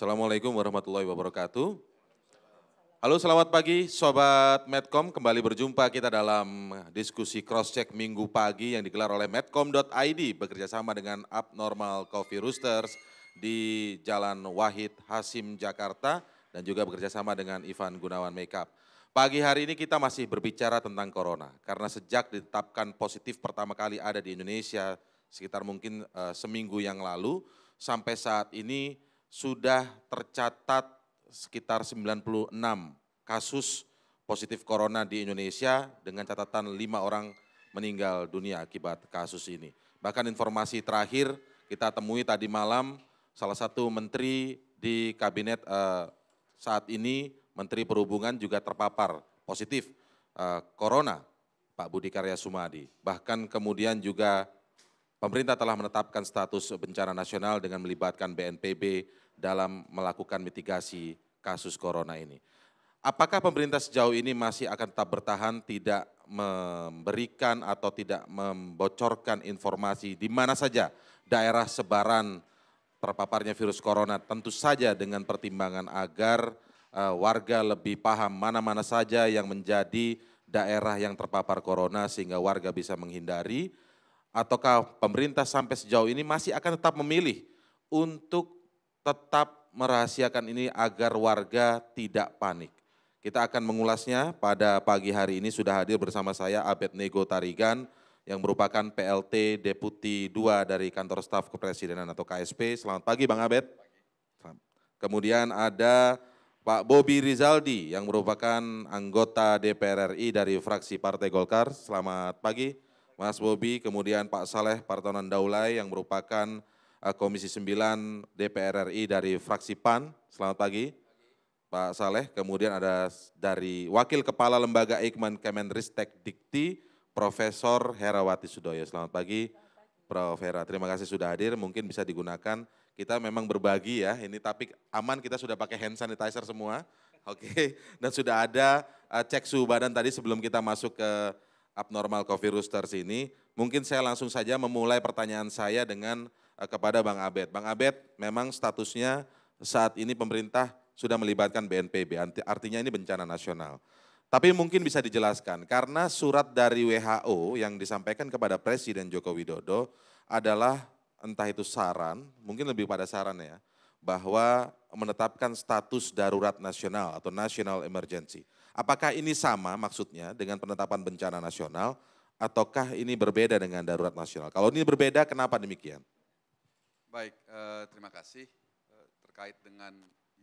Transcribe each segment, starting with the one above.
Assalamualaikum warahmatullahi wabarakatuh. Halo selamat pagi Sobat Medcom, kembali berjumpa kita dalam diskusi cross-check minggu pagi yang digelar oleh medcom.id bekerjasama dengan Abnormal Coffee Roosters di Jalan Wahid Hasim, Jakarta dan juga bekerjasama dengan Ivan Gunawan Makeup. Pagi hari ini kita masih berbicara tentang Corona karena sejak ditetapkan positif pertama kali ada di Indonesia sekitar mungkin uh, seminggu yang lalu sampai saat ini sudah tercatat sekitar 96 kasus positif corona di Indonesia dengan catatan lima orang meninggal dunia akibat kasus ini. Bahkan informasi terakhir kita temui tadi malam salah satu menteri di kabinet eh, saat ini Menteri Perhubungan juga terpapar positif eh, corona Pak Budi Karya Sumadi. Bahkan kemudian juga Pemerintah telah menetapkan status bencana nasional dengan melibatkan BNPB dalam melakukan mitigasi kasus corona ini. Apakah pemerintah sejauh ini masih akan tetap bertahan tidak memberikan atau tidak membocorkan informasi di mana saja daerah sebaran terpaparnya virus corona tentu saja dengan pertimbangan agar uh, warga lebih paham mana-mana saja yang menjadi daerah yang terpapar corona sehingga warga bisa menghindari ataukah pemerintah sampai sejauh ini masih akan tetap memilih untuk tetap merahasiakan ini agar warga tidak panik. Kita akan mengulasnya pada pagi hari ini sudah hadir bersama saya Abed Nego Tarigan yang merupakan PLT Deputi 2 dari Kantor Staf Kepresidenan atau KSP. Selamat pagi Bang Abed. Kemudian ada Pak Bobi Rizaldi yang merupakan anggota DPR RI dari fraksi Partai Golkar. Selamat pagi. Mas Bobi, kemudian Pak Saleh Partonan Daulay yang merupakan eh, Komisi 9 DPR RI dari fraksi PAN. Selamat pagi. Pak Saleh, kemudian ada dari Wakil Kepala Lembaga Ikman Kemenristek Dikti, Profesor Herawati Sudoyo. Selamat pagi, Selamat pagi. Prof. Hera. Terima kasih sudah hadir, mungkin bisa digunakan. Kita memang berbagi ya, ini tapi aman kita sudah pakai hand sanitizer semua. Oke, okay. dan sudah ada eh, cek suhu badan tadi sebelum kita masuk ke abnormal COVID roasters ini. Mungkin saya langsung saja memulai pertanyaan saya dengan uh, kepada Bang Abed. Bang Abed memang statusnya saat ini pemerintah sudah melibatkan BNPB, artinya ini bencana nasional. Tapi mungkin bisa dijelaskan, karena surat dari WHO yang disampaikan kepada Presiden Joko Widodo adalah entah itu saran, mungkin lebih pada saran ya, bahwa menetapkan status darurat nasional atau national emergency. Apakah ini sama maksudnya dengan penetapan bencana nasional ataukah ini berbeda dengan darurat nasional? Kalau ini berbeda, kenapa demikian? Baik, eh, terima kasih. Eh, terkait dengan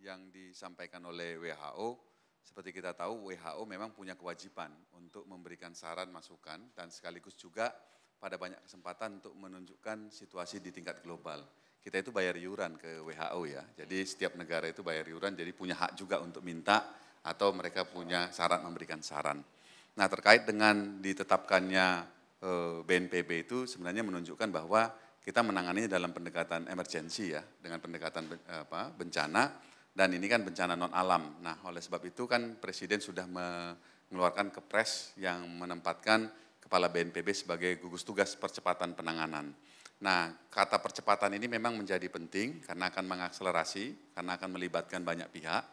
yang disampaikan oleh WHO, seperti kita tahu WHO memang punya kewajiban untuk memberikan saran masukan dan sekaligus juga pada banyak kesempatan untuk menunjukkan situasi di tingkat global. Kita itu bayar iuran ke WHO ya, jadi setiap negara itu bayar iuran, jadi punya hak juga untuk minta atau mereka punya syarat memberikan saran. Nah terkait dengan ditetapkannya BNPB eh, itu sebenarnya menunjukkan bahwa kita menangani dalam pendekatan emergensi ya, dengan pendekatan eh, bencana, dan ini kan bencana non alam. Nah oleh sebab itu kan Presiden sudah mengeluarkan kepres yang menempatkan Kepala BNPB sebagai gugus tugas percepatan penanganan. Nah, kata percepatan ini memang menjadi penting karena akan mengakselerasi, karena akan melibatkan banyak pihak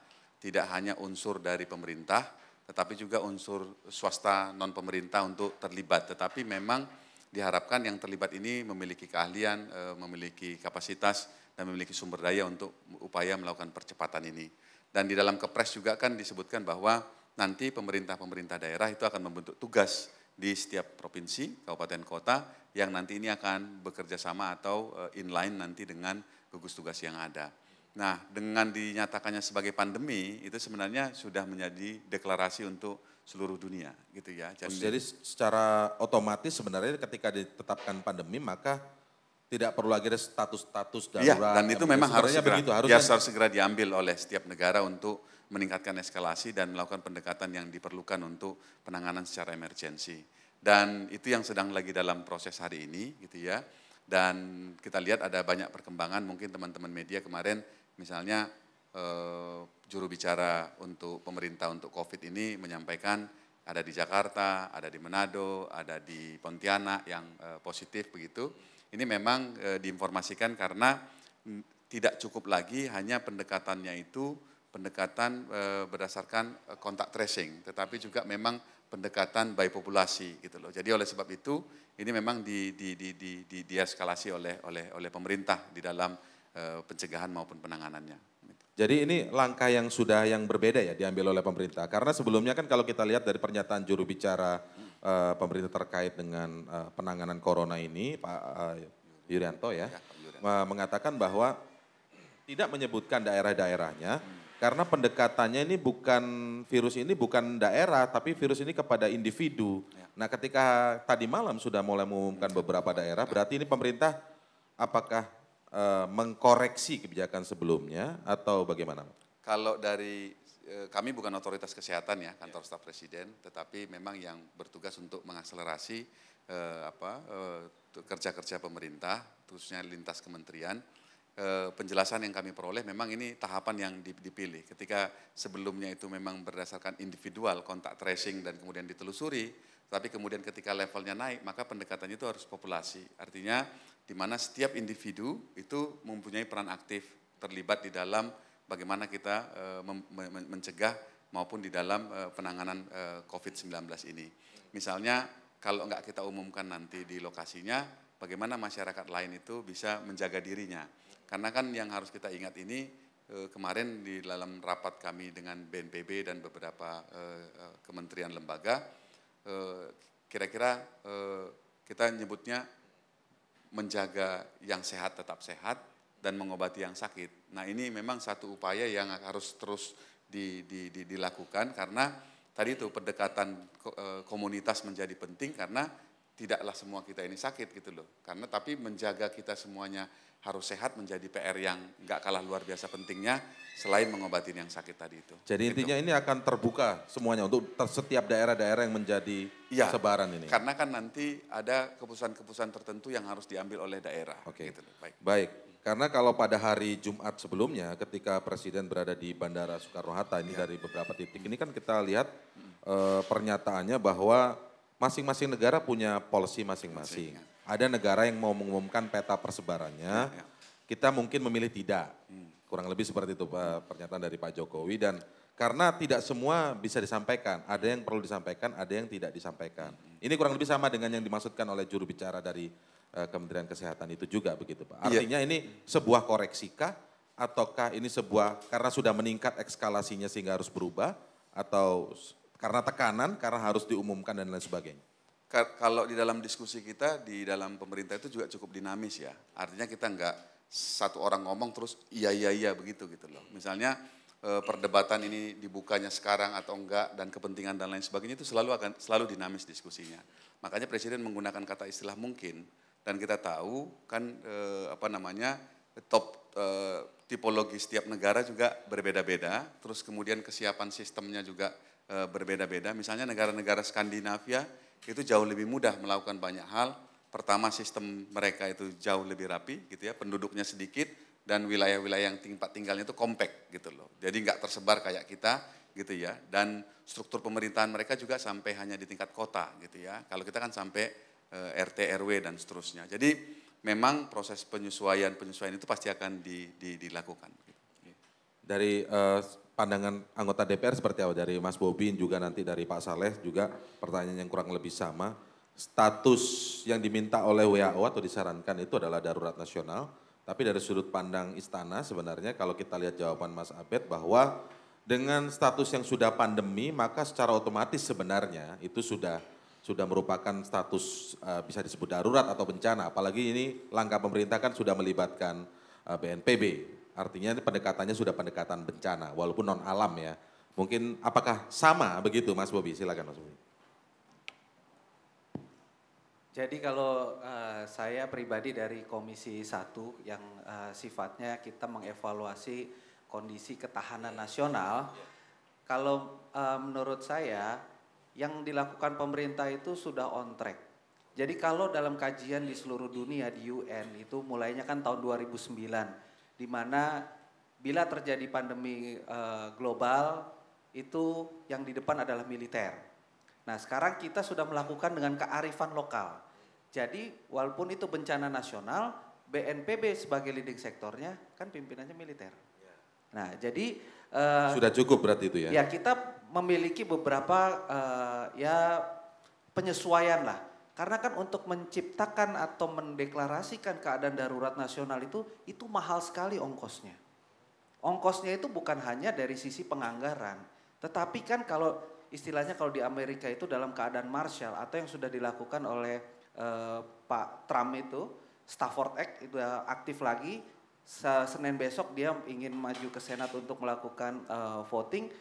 tidak hanya unsur dari pemerintah, tetapi juga unsur swasta non pemerintah untuk terlibat. Tetapi memang diharapkan yang terlibat ini memiliki keahlian, eh, memiliki kapasitas, dan memiliki sumber daya untuk upaya melakukan percepatan ini. Dan di dalam kepres juga kan disebutkan bahwa nanti pemerintah-pemerintah daerah itu akan membentuk tugas di setiap provinsi, kabupaten, kota yang nanti ini akan bekerja sama atau eh, inline nanti dengan gugus tugas yang ada. Nah, dengan dinyatakannya sebagai pandemi itu sebenarnya sudah menjadi deklarasi untuk seluruh dunia, gitu ya. Oh, jadi, Jadi secara otomatis sebenarnya ketika ditetapkan pandemi maka tidak perlu lagi ada status-status iya, darurat. ya dan itu memang harus segera, begitu, harusnya ya, harus segera diambil oleh setiap negara untuk meningkatkan eskalasi dan melakukan pendekatan yang diperlukan untuk penanganan secara emergensi. Dan itu yang sedang lagi dalam proses hari ini, gitu ya. Dan kita lihat ada banyak perkembangan, mungkin teman-teman media kemarin Misalnya eh, juru bicara untuk pemerintah untuk COVID ini menyampaikan ada di Jakarta, ada di Manado, ada di Pontianak yang eh, positif begitu. Ini memang eh, diinformasikan karena tidak cukup lagi hanya pendekatannya itu pendekatan eh, berdasarkan eh, kontak tracing, tetapi juga memang pendekatan by populasi gitu loh. Jadi oleh sebab itu ini memang di, di, di, di, di oleh oleh oleh pemerintah di dalam Eh, pencegahan maupun penanganannya. Jadi ini langkah yang sudah yang berbeda ya diambil oleh pemerintah. Karena sebelumnya kan kalau kita lihat dari pernyataan juru bicara uh, pemerintah terkait dengan uh, penanganan corona ini Pak uh, Yuryanto ya, ya mengatakan bahwa tidak menyebutkan daerah-daerahnya hmm. karena pendekatannya ini bukan virus ini bukan daerah tapi virus ini kepada individu. Ya. Nah, ketika tadi malam sudah mulai mengumumkan beberapa daerah, berarti ini pemerintah apakah e, mengkoreksi kebijakan sebelumnya atau bagaimana? Kalau dari e, kami bukan otoritas kesehatan ya kantor iya. staf presiden, tetapi memang yang bertugas untuk mengakselerasi e, apa kerja-kerja pemerintah khususnya lintas kementerian penjelasan yang kami peroleh memang ini tahapan yang dipilih. Ketika sebelumnya itu memang berdasarkan individual kontak tracing dan kemudian ditelusuri, tapi kemudian ketika levelnya naik maka pendekatannya itu harus populasi. Artinya di mana setiap individu itu mempunyai peran aktif terlibat di dalam bagaimana kita eh, mencegah maupun di dalam eh, penanganan eh, COVID-19 ini. Misalnya kalau enggak kita umumkan nanti di lokasinya, bagaimana masyarakat lain itu bisa menjaga dirinya. Karena kan yang harus kita ingat ini kemarin di dalam rapat kami dengan BNPB dan beberapa kementerian lembaga, kira-kira kita nyebutnya menjaga yang sehat tetap sehat dan mengobati yang sakit. Nah ini memang satu upaya yang harus terus di, di, di, dilakukan karena tadi itu pendekatan e, komunitas menjadi penting karena tidaklah semua kita ini sakit gitu loh. Karena tapi menjaga kita semuanya harus sehat menjadi PR yang nggak kalah luar biasa pentingnya selain mengobatin yang sakit tadi itu. Jadi intinya itu. ini akan terbuka semuanya untuk setiap daerah-daerah yang menjadi ya, sebaran ini. Karena kan nanti ada keputusan-keputusan tertentu yang harus diambil oleh daerah. Oke. Okay. Gitu Baik. Baik. Karena kalau pada hari Jumat sebelumnya ketika Presiden berada di Bandara Soekarno-Hatta ini ya. dari beberapa titik hmm. ini kan kita lihat hmm. eh, pernyataannya bahwa masing-masing negara punya polisi masing-masing ada negara yang mau mengumumkan peta persebarannya, ya, ya. kita mungkin memilih tidak. Hmm. Kurang lebih seperti itu pernyataan dari Pak Jokowi dan karena tidak semua bisa disampaikan, ada yang perlu disampaikan, ada yang tidak disampaikan. Hmm. Ini kurang lebih sama dengan yang dimaksudkan oleh juru bicara dari eh, Kementerian Kesehatan itu juga begitu Pak. Iya. Artinya iya. ini sebuah koreksikah ataukah ini sebuah karena sudah meningkat ekskalasinya sehingga harus berubah atau karena tekanan, karena harus diumumkan dan lain sebagainya? kalau di dalam diskusi kita di dalam pemerintah itu juga cukup dinamis ya. Artinya kita nggak satu orang ngomong terus iya iya iya begitu gitu loh. Misalnya eh, perdebatan ini dibukanya sekarang atau enggak dan kepentingan dan lain sebagainya itu selalu akan selalu dinamis diskusinya. Makanya presiden menggunakan kata istilah mungkin dan kita tahu kan eh, apa namanya top eh, tipologi setiap negara juga berbeda-beda, terus kemudian kesiapan sistemnya juga berbeda-beda. Misalnya negara-negara Skandinavia itu jauh lebih mudah melakukan banyak hal. Pertama sistem mereka itu jauh lebih rapi gitu ya, penduduknya sedikit dan wilayah-wilayah yang tempat tinggalnya itu kompak gitu loh. Jadi nggak tersebar kayak kita gitu ya. Dan struktur pemerintahan mereka juga sampai hanya di tingkat kota gitu ya. Kalau kita kan sampai e, eh, RT RW dan seterusnya. Jadi memang proses penyesuaian penyesuaian itu pasti akan di, di, dilakukan. Gitu. Dari uh, pandangan anggota DPR seperti apa dari Mas Bobin juga nanti dari Pak Saleh juga pertanyaan yang kurang lebih sama. Status yang diminta oleh WHO atau disarankan itu adalah darurat nasional. Tapi dari sudut pandang istana sebenarnya kalau kita lihat jawaban Mas Abed bahwa dengan status yang sudah pandemi maka secara otomatis sebenarnya itu sudah sudah merupakan status uh, bisa disebut darurat atau bencana apalagi ini langkah pemerintah kan sudah melibatkan uh, eh, BNPB Artinya pendekatannya sudah pendekatan bencana, walaupun non alam ya. Mungkin apakah sama begitu Mas Bobi? Silakan Mas Bobi. Jadi kalau uh, saya pribadi dari Komisi 1 yang uh, sifatnya kita mengevaluasi kondisi ketahanan nasional, kalau uh, menurut saya yang dilakukan pemerintah itu sudah on track. Jadi kalau dalam kajian di seluruh dunia di UN itu mulainya kan tahun 2009 di mana bila terjadi pandemi uh, global itu yang di depan adalah militer. Nah, sekarang kita sudah melakukan dengan kearifan lokal. Jadi, walaupun itu bencana nasional, BNPB sebagai leading sektornya kan pimpinannya militer. Ya. Nah, jadi uh, sudah cukup berarti itu ya. Ya, kita memiliki beberapa uh, ya penyesuaian lah karena kan untuk menciptakan atau mendeklarasikan keadaan darurat nasional itu, itu mahal sekali ongkosnya. Ongkosnya itu bukan hanya dari sisi penganggaran, tetapi kan kalau istilahnya kalau di Amerika itu dalam keadaan Marshall atau yang sudah dilakukan oleh eh, Pak Trump itu, Stafford Act itu aktif lagi, Senin besok dia ingin maju ke Senat untuk melakukan eh, voting,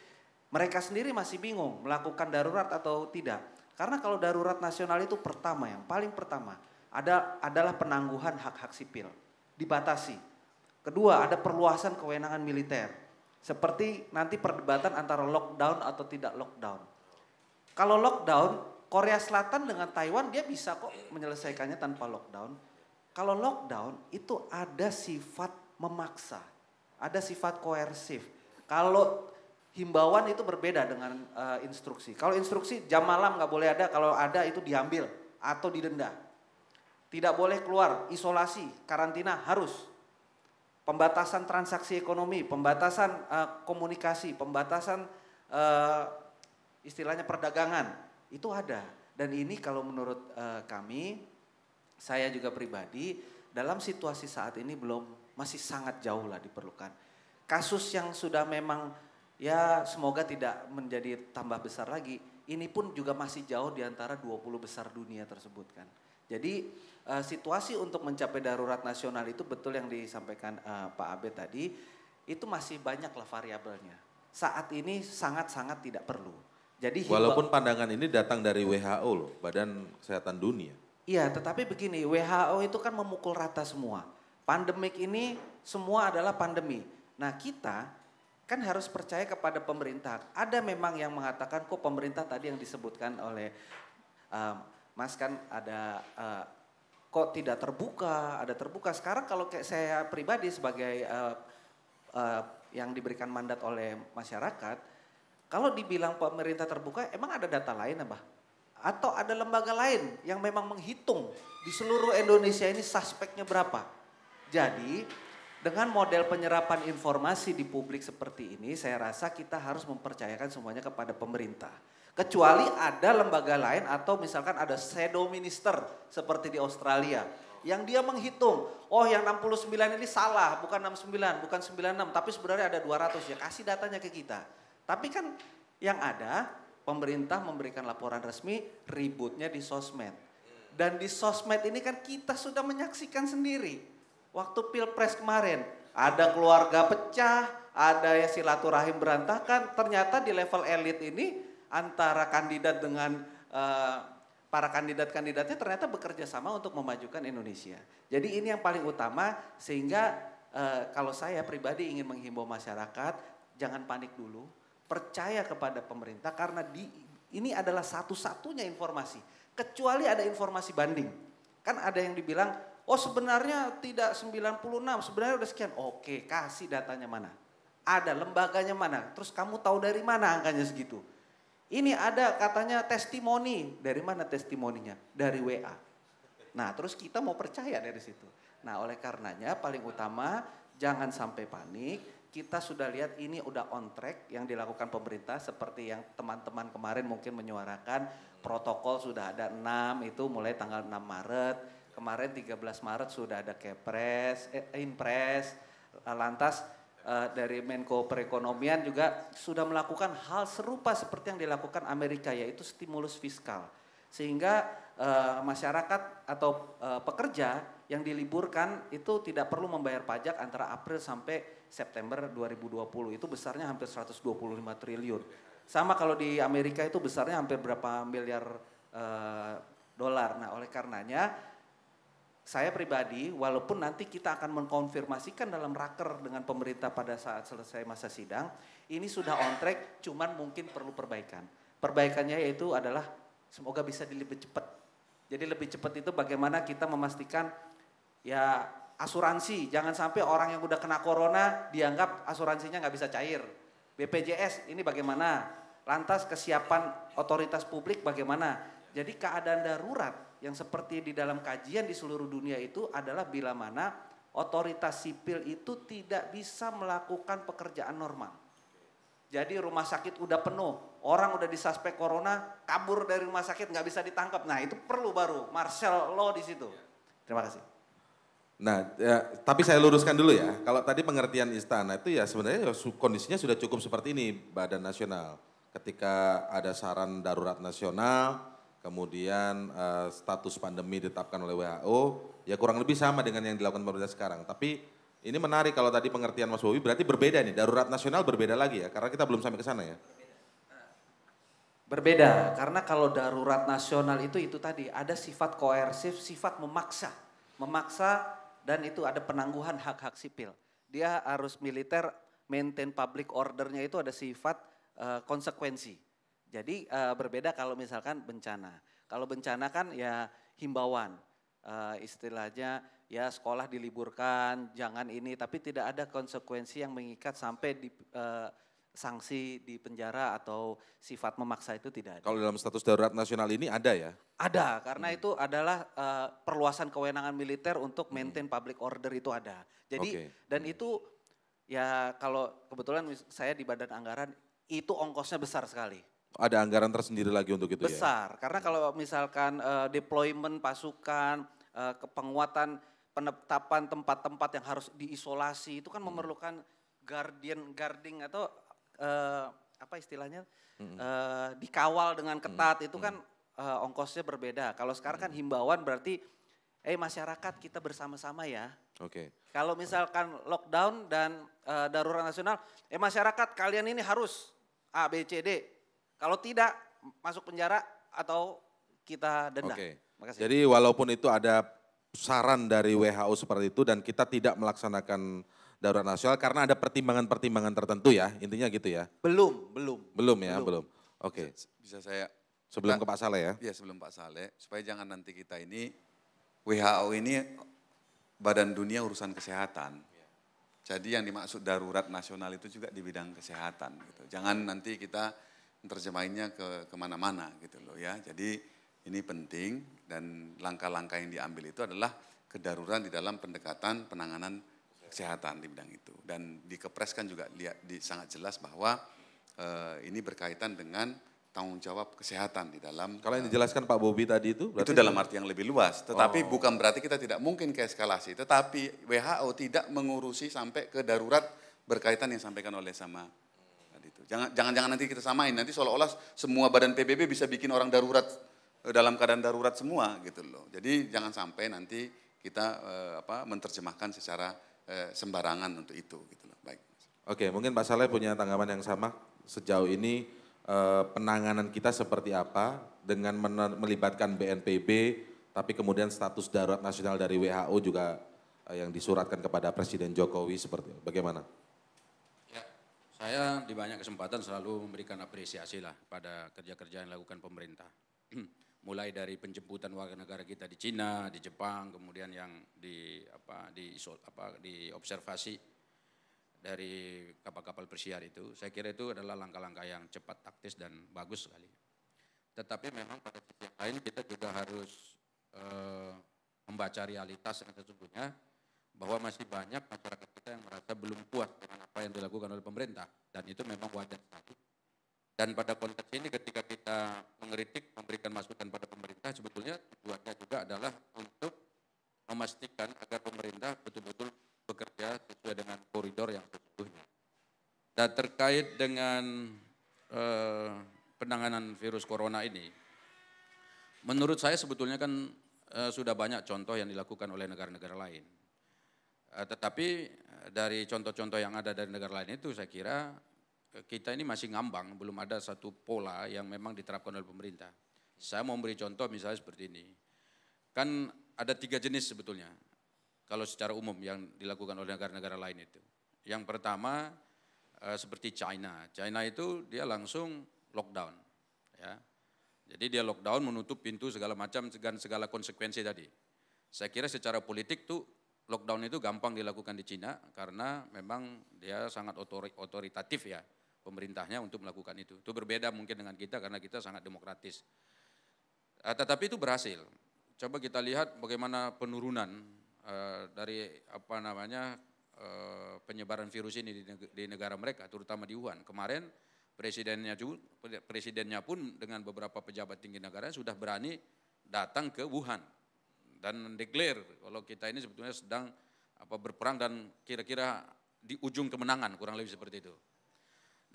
mereka sendiri masih bingung melakukan darurat atau tidak karena kalau darurat nasional itu pertama yang paling pertama ada adalah penangguhan hak-hak sipil, dibatasi. Kedua, ada perluasan kewenangan militer. Seperti nanti perdebatan antara lockdown atau tidak lockdown. Kalau lockdown, Korea Selatan dengan Taiwan dia bisa kok menyelesaikannya tanpa lockdown. Kalau lockdown itu ada sifat memaksa, ada sifat koersif. Kalau himbauan itu berbeda dengan uh, instruksi. Kalau instruksi jam malam nggak boleh ada, kalau ada itu diambil atau didenda. Tidak boleh keluar, isolasi, karantina harus. Pembatasan transaksi ekonomi, pembatasan uh, komunikasi, pembatasan uh, istilahnya perdagangan itu ada. Dan ini kalau menurut uh, kami, saya juga pribadi dalam situasi saat ini belum masih sangat jauh lah diperlukan. Kasus yang sudah memang ya semoga tidak menjadi tambah besar lagi. Ini pun juga masih jauh di antara 20 besar dunia tersebut kan. Jadi uh, situasi untuk mencapai darurat nasional itu betul yang disampaikan uh, Pak Abe tadi, itu masih banyak banyaklah variabelnya. Saat ini sangat-sangat tidak perlu. Jadi walaupun pandangan ini datang dari WHO loh, Badan Kesehatan Dunia. Iya, tetapi begini, WHO itu kan memukul rata semua. Pandemik ini semua adalah pandemi. Nah, kita kan harus percaya kepada pemerintah. Ada memang yang mengatakan kok pemerintah tadi yang disebutkan oleh um, Mas kan ada uh, kok tidak terbuka, ada terbuka. Sekarang kalau kayak saya pribadi sebagai uh, uh, yang diberikan mandat oleh masyarakat, kalau dibilang pemerintah terbuka, emang ada data lain apa? Atau ada lembaga lain yang memang menghitung di seluruh Indonesia ini suspeknya berapa? Jadi dengan model penyerapan informasi di publik seperti ini, saya rasa kita harus mempercayakan semuanya kepada pemerintah. Kecuali ada lembaga lain atau misalkan ada shadow minister seperti di Australia. Yang dia menghitung, oh yang 69 ini salah, bukan 69, bukan 96, tapi sebenarnya ada 200 ya, kasih datanya ke kita. Tapi kan yang ada pemerintah memberikan laporan resmi, ributnya di sosmed. Dan di sosmed ini kan kita sudah menyaksikan sendiri Waktu pilpres kemarin, ada keluarga pecah, ada ya silaturahim berantakan. Ternyata di level elit ini antara kandidat dengan uh, para kandidat-kandidatnya ternyata bekerja sama untuk memajukan Indonesia. Jadi ini yang paling utama sehingga uh, kalau saya pribadi ingin menghimbau masyarakat jangan panik dulu, percaya kepada pemerintah karena di ini adalah satu-satunya informasi kecuali ada informasi banding. Kan ada yang dibilang Oh sebenarnya tidak 96, sebenarnya udah sekian. Oke, kasih datanya mana? Ada lembaganya mana? Terus kamu tahu dari mana angkanya segitu? Ini ada katanya testimoni. Dari mana testimoninya? Dari WA. Nah, terus kita mau percaya dari situ. Nah, oleh karenanya paling utama jangan sampai panik. Kita sudah lihat ini udah on track yang dilakukan pemerintah seperti yang teman-teman kemarin mungkin menyuarakan protokol sudah ada enam itu mulai tanggal 6 Maret Kemarin 13 Maret sudah ada Kepres, eh, Impres, eh, lantas eh, dari Menko Perekonomian juga sudah melakukan hal serupa seperti yang dilakukan Amerika yaitu stimulus fiskal. Sehingga eh, masyarakat atau eh, pekerja yang diliburkan itu tidak perlu membayar pajak antara April sampai September 2020. Itu besarnya hampir 125 triliun. Sama kalau di Amerika itu besarnya hampir berapa miliar eh, dolar. Nah, oleh karenanya saya pribadi, walaupun nanti kita akan mengkonfirmasikan dalam raker dengan pemerintah pada saat selesai masa sidang, ini sudah on track, cuman mungkin perlu perbaikan. Perbaikannya yaitu adalah semoga bisa di lebih cepat. Jadi lebih cepat itu bagaimana kita memastikan ya asuransi, jangan sampai orang yang udah kena corona dianggap asuransinya nggak bisa cair. BPJS ini bagaimana? Lantas kesiapan otoritas publik bagaimana? Jadi keadaan darurat yang seperti di dalam kajian di seluruh dunia itu adalah bila mana otoritas sipil itu tidak bisa melakukan pekerjaan normal. Jadi rumah sakit udah penuh, orang udah disuspek corona, kabur dari rumah sakit nggak bisa ditangkap. Nah itu perlu baru martial law di situ. Terima kasih. Nah, ya, tapi saya luruskan dulu ya. Kalau tadi pengertian istana itu ya sebenarnya ya kondisinya sudah cukup seperti ini Badan Nasional. Ketika ada saran darurat nasional, kemudian uh, status pandemi ditetapkan oleh WHO, ya kurang lebih sama dengan yang dilakukan pemerintah sekarang. Tapi ini menarik kalau tadi pengertian Mas Bobi berarti berbeda nih, darurat nasional berbeda lagi ya, karena kita belum sampai ke sana ya. Berbeda, karena kalau darurat nasional itu itu tadi ada sifat koersif, sifat memaksa. Memaksa dan itu ada penangguhan hak-hak sipil. Dia harus militer maintain public ordernya itu ada sifat uh, konsekuensi jadi uh, berbeda kalau misalkan bencana. Kalau bencana kan ya himbauan, uh, istilahnya ya sekolah diliburkan, jangan ini, tapi tidak ada konsekuensi yang mengikat sampai di uh, sanksi di penjara atau sifat memaksa itu tidak ada. Kalau dalam status darurat nasional ini ada ya? Ada, karena hmm. itu adalah uh, perluasan kewenangan militer untuk hmm. maintain hmm. public order itu ada. Jadi okay. dan hmm. itu ya kalau kebetulan saya di badan anggaran itu ongkosnya besar sekali ada anggaran tersendiri lagi untuk itu besar, ya? Besar, karena kalau misalkan uh, deployment pasukan, uh, eh, kepenguatan penetapan tempat-tempat yang harus diisolasi itu kan hmm. memerlukan guardian guarding atau uh, apa istilahnya hmm. uh, dikawal dengan hmm. ketat hmm. itu kan uh, ongkosnya berbeda. Kalau sekarang kan hmm. himbauan berarti eh masyarakat kita bersama-sama ya. Oke. Okay. Kalau misalkan lockdown dan uh, darurat nasional, eh masyarakat kalian ini harus A B C D kalau tidak masuk penjara atau kita denda. Oke. Makasih. Jadi walaupun itu ada saran dari WHO seperti itu dan kita tidak melaksanakan darurat nasional karena ada pertimbangan-pertimbangan tertentu ya, intinya gitu ya. Belum, belum. Belum ya, belum. belum. Oke. Okay. Bisa, saya sebelum kita, nah, ke Pak Saleh ya. Iya, sebelum Pak Saleh supaya jangan nanti kita ini WHO ini badan dunia urusan kesehatan. Jadi yang dimaksud darurat nasional itu juga di bidang kesehatan gitu. Jangan nanti kita menerjemahinnya ke kemana-mana gitu loh ya. Jadi ini penting dan langkah-langkah yang diambil itu adalah kedaruran di dalam pendekatan penanganan kesehatan di bidang itu. Dan dikepreskan juga lihat di, sangat jelas bahwa e, ini berkaitan dengan tanggung jawab kesehatan di dalam. Kalau yang eh, dijelaskan Pak Bobi tadi itu? itu dalam arti yang lebih luas. Tetapi oh. bukan berarti kita tidak mungkin ke eskalasi. Tetapi WHO tidak mengurusi sampai ke darurat berkaitan yang disampaikan oleh sama Jangan-jangan nanti kita samain, nanti seolah-olah semua badan PBB bisa bikin orang darurat eh, dalam keadaan darurat semua gitu loh. Jadi jangan sampai nanti kita eh, apa menerjemahkan secara eh, sembarangan untuk itu gitu loh. Baik. Oke, mungkin Pak Saleh punya tanggapan yang sama sejauh ini eh, penanganan kita seperti apa dengan melibatkan BNPB tapi kemudian status darurat nasional dari WHO juga eh, yang disuratkan kepada Presiden Jokowi seperti bagaimana? Saya di banyak kesempatan selalu memberikan apresiasi lah pada kerja-kerja yang dilakukan pemerintah. Mulai dari penjemputan warga negara kita di Cina, di Jepang, kemudian yang di apa di apa di observasi dari kapal-kapal persiar itu, saya kira itu adalah langkah-langkah yang cepat, taktis dan bagus sekali. Tetapi memang pada sisi lain kita juga harus e, membaca realitas yang sesungguhnya bahwa masih banyak masyarakat kita yang merasa belum puas dengan apa yang dilakukan oleh pemerintah dan itu memang wajar sekali. Dan pada konteks ini ketika kita mengkritik, memberikan masukan pada pemerintah sebetulnya tujuannya juga adalah untuk memastikan agar pemerintah betul-betul bekerja sesuai dengan koridor yang sesungguhnya. Dan terkait dengan eh, penanganan virus corona ini, menurut saya sebetulnya kan eh, sudah banyak contoh yang dilakukan oleh negara-negara lain Eh, tetapi eh, dari contoh-contoh yang ada dari negara lain itu saya kira eh, kita ini masih ngambang, belum ada satu pola yang memang diterapkan oleh pemerintah. Saya mau memberi contoh misalnya seperti ini. Kan ada tiga jenis sebetulnya kalau secara umum yang dilakukan oleh negara-negara lain itu. Yang pertama seperti China. China itu dia langsung lockdown. Ya. Jadi dia lockdown menutup pintu segala macam dan segala konsekuensi tadi. Saya kira secara politik tuh lockdown itu gampang dilakukan di Cina karena memang dia sangat otoritatif ya pemerintahnya untuk melakukan itu. Itu berbeda mungkin dengan kita karena kita sangat demokratis. Uh, tetapi itu berhasil. Coba kita lihat bagaimana penurunan uh, dari apa namanya uh, penyebaran virus ini di, neg di negara mereka, terutama di Wuhan. Kemarin presidennya presidennya pun dengan beberapa pejabat tinggi negara sudah berani datang ke Wuhan dan declare kalau kita ini sebetulnya sedang apa berperang dan kira-kira di ujung kemenangan kurang lebih seperti itu.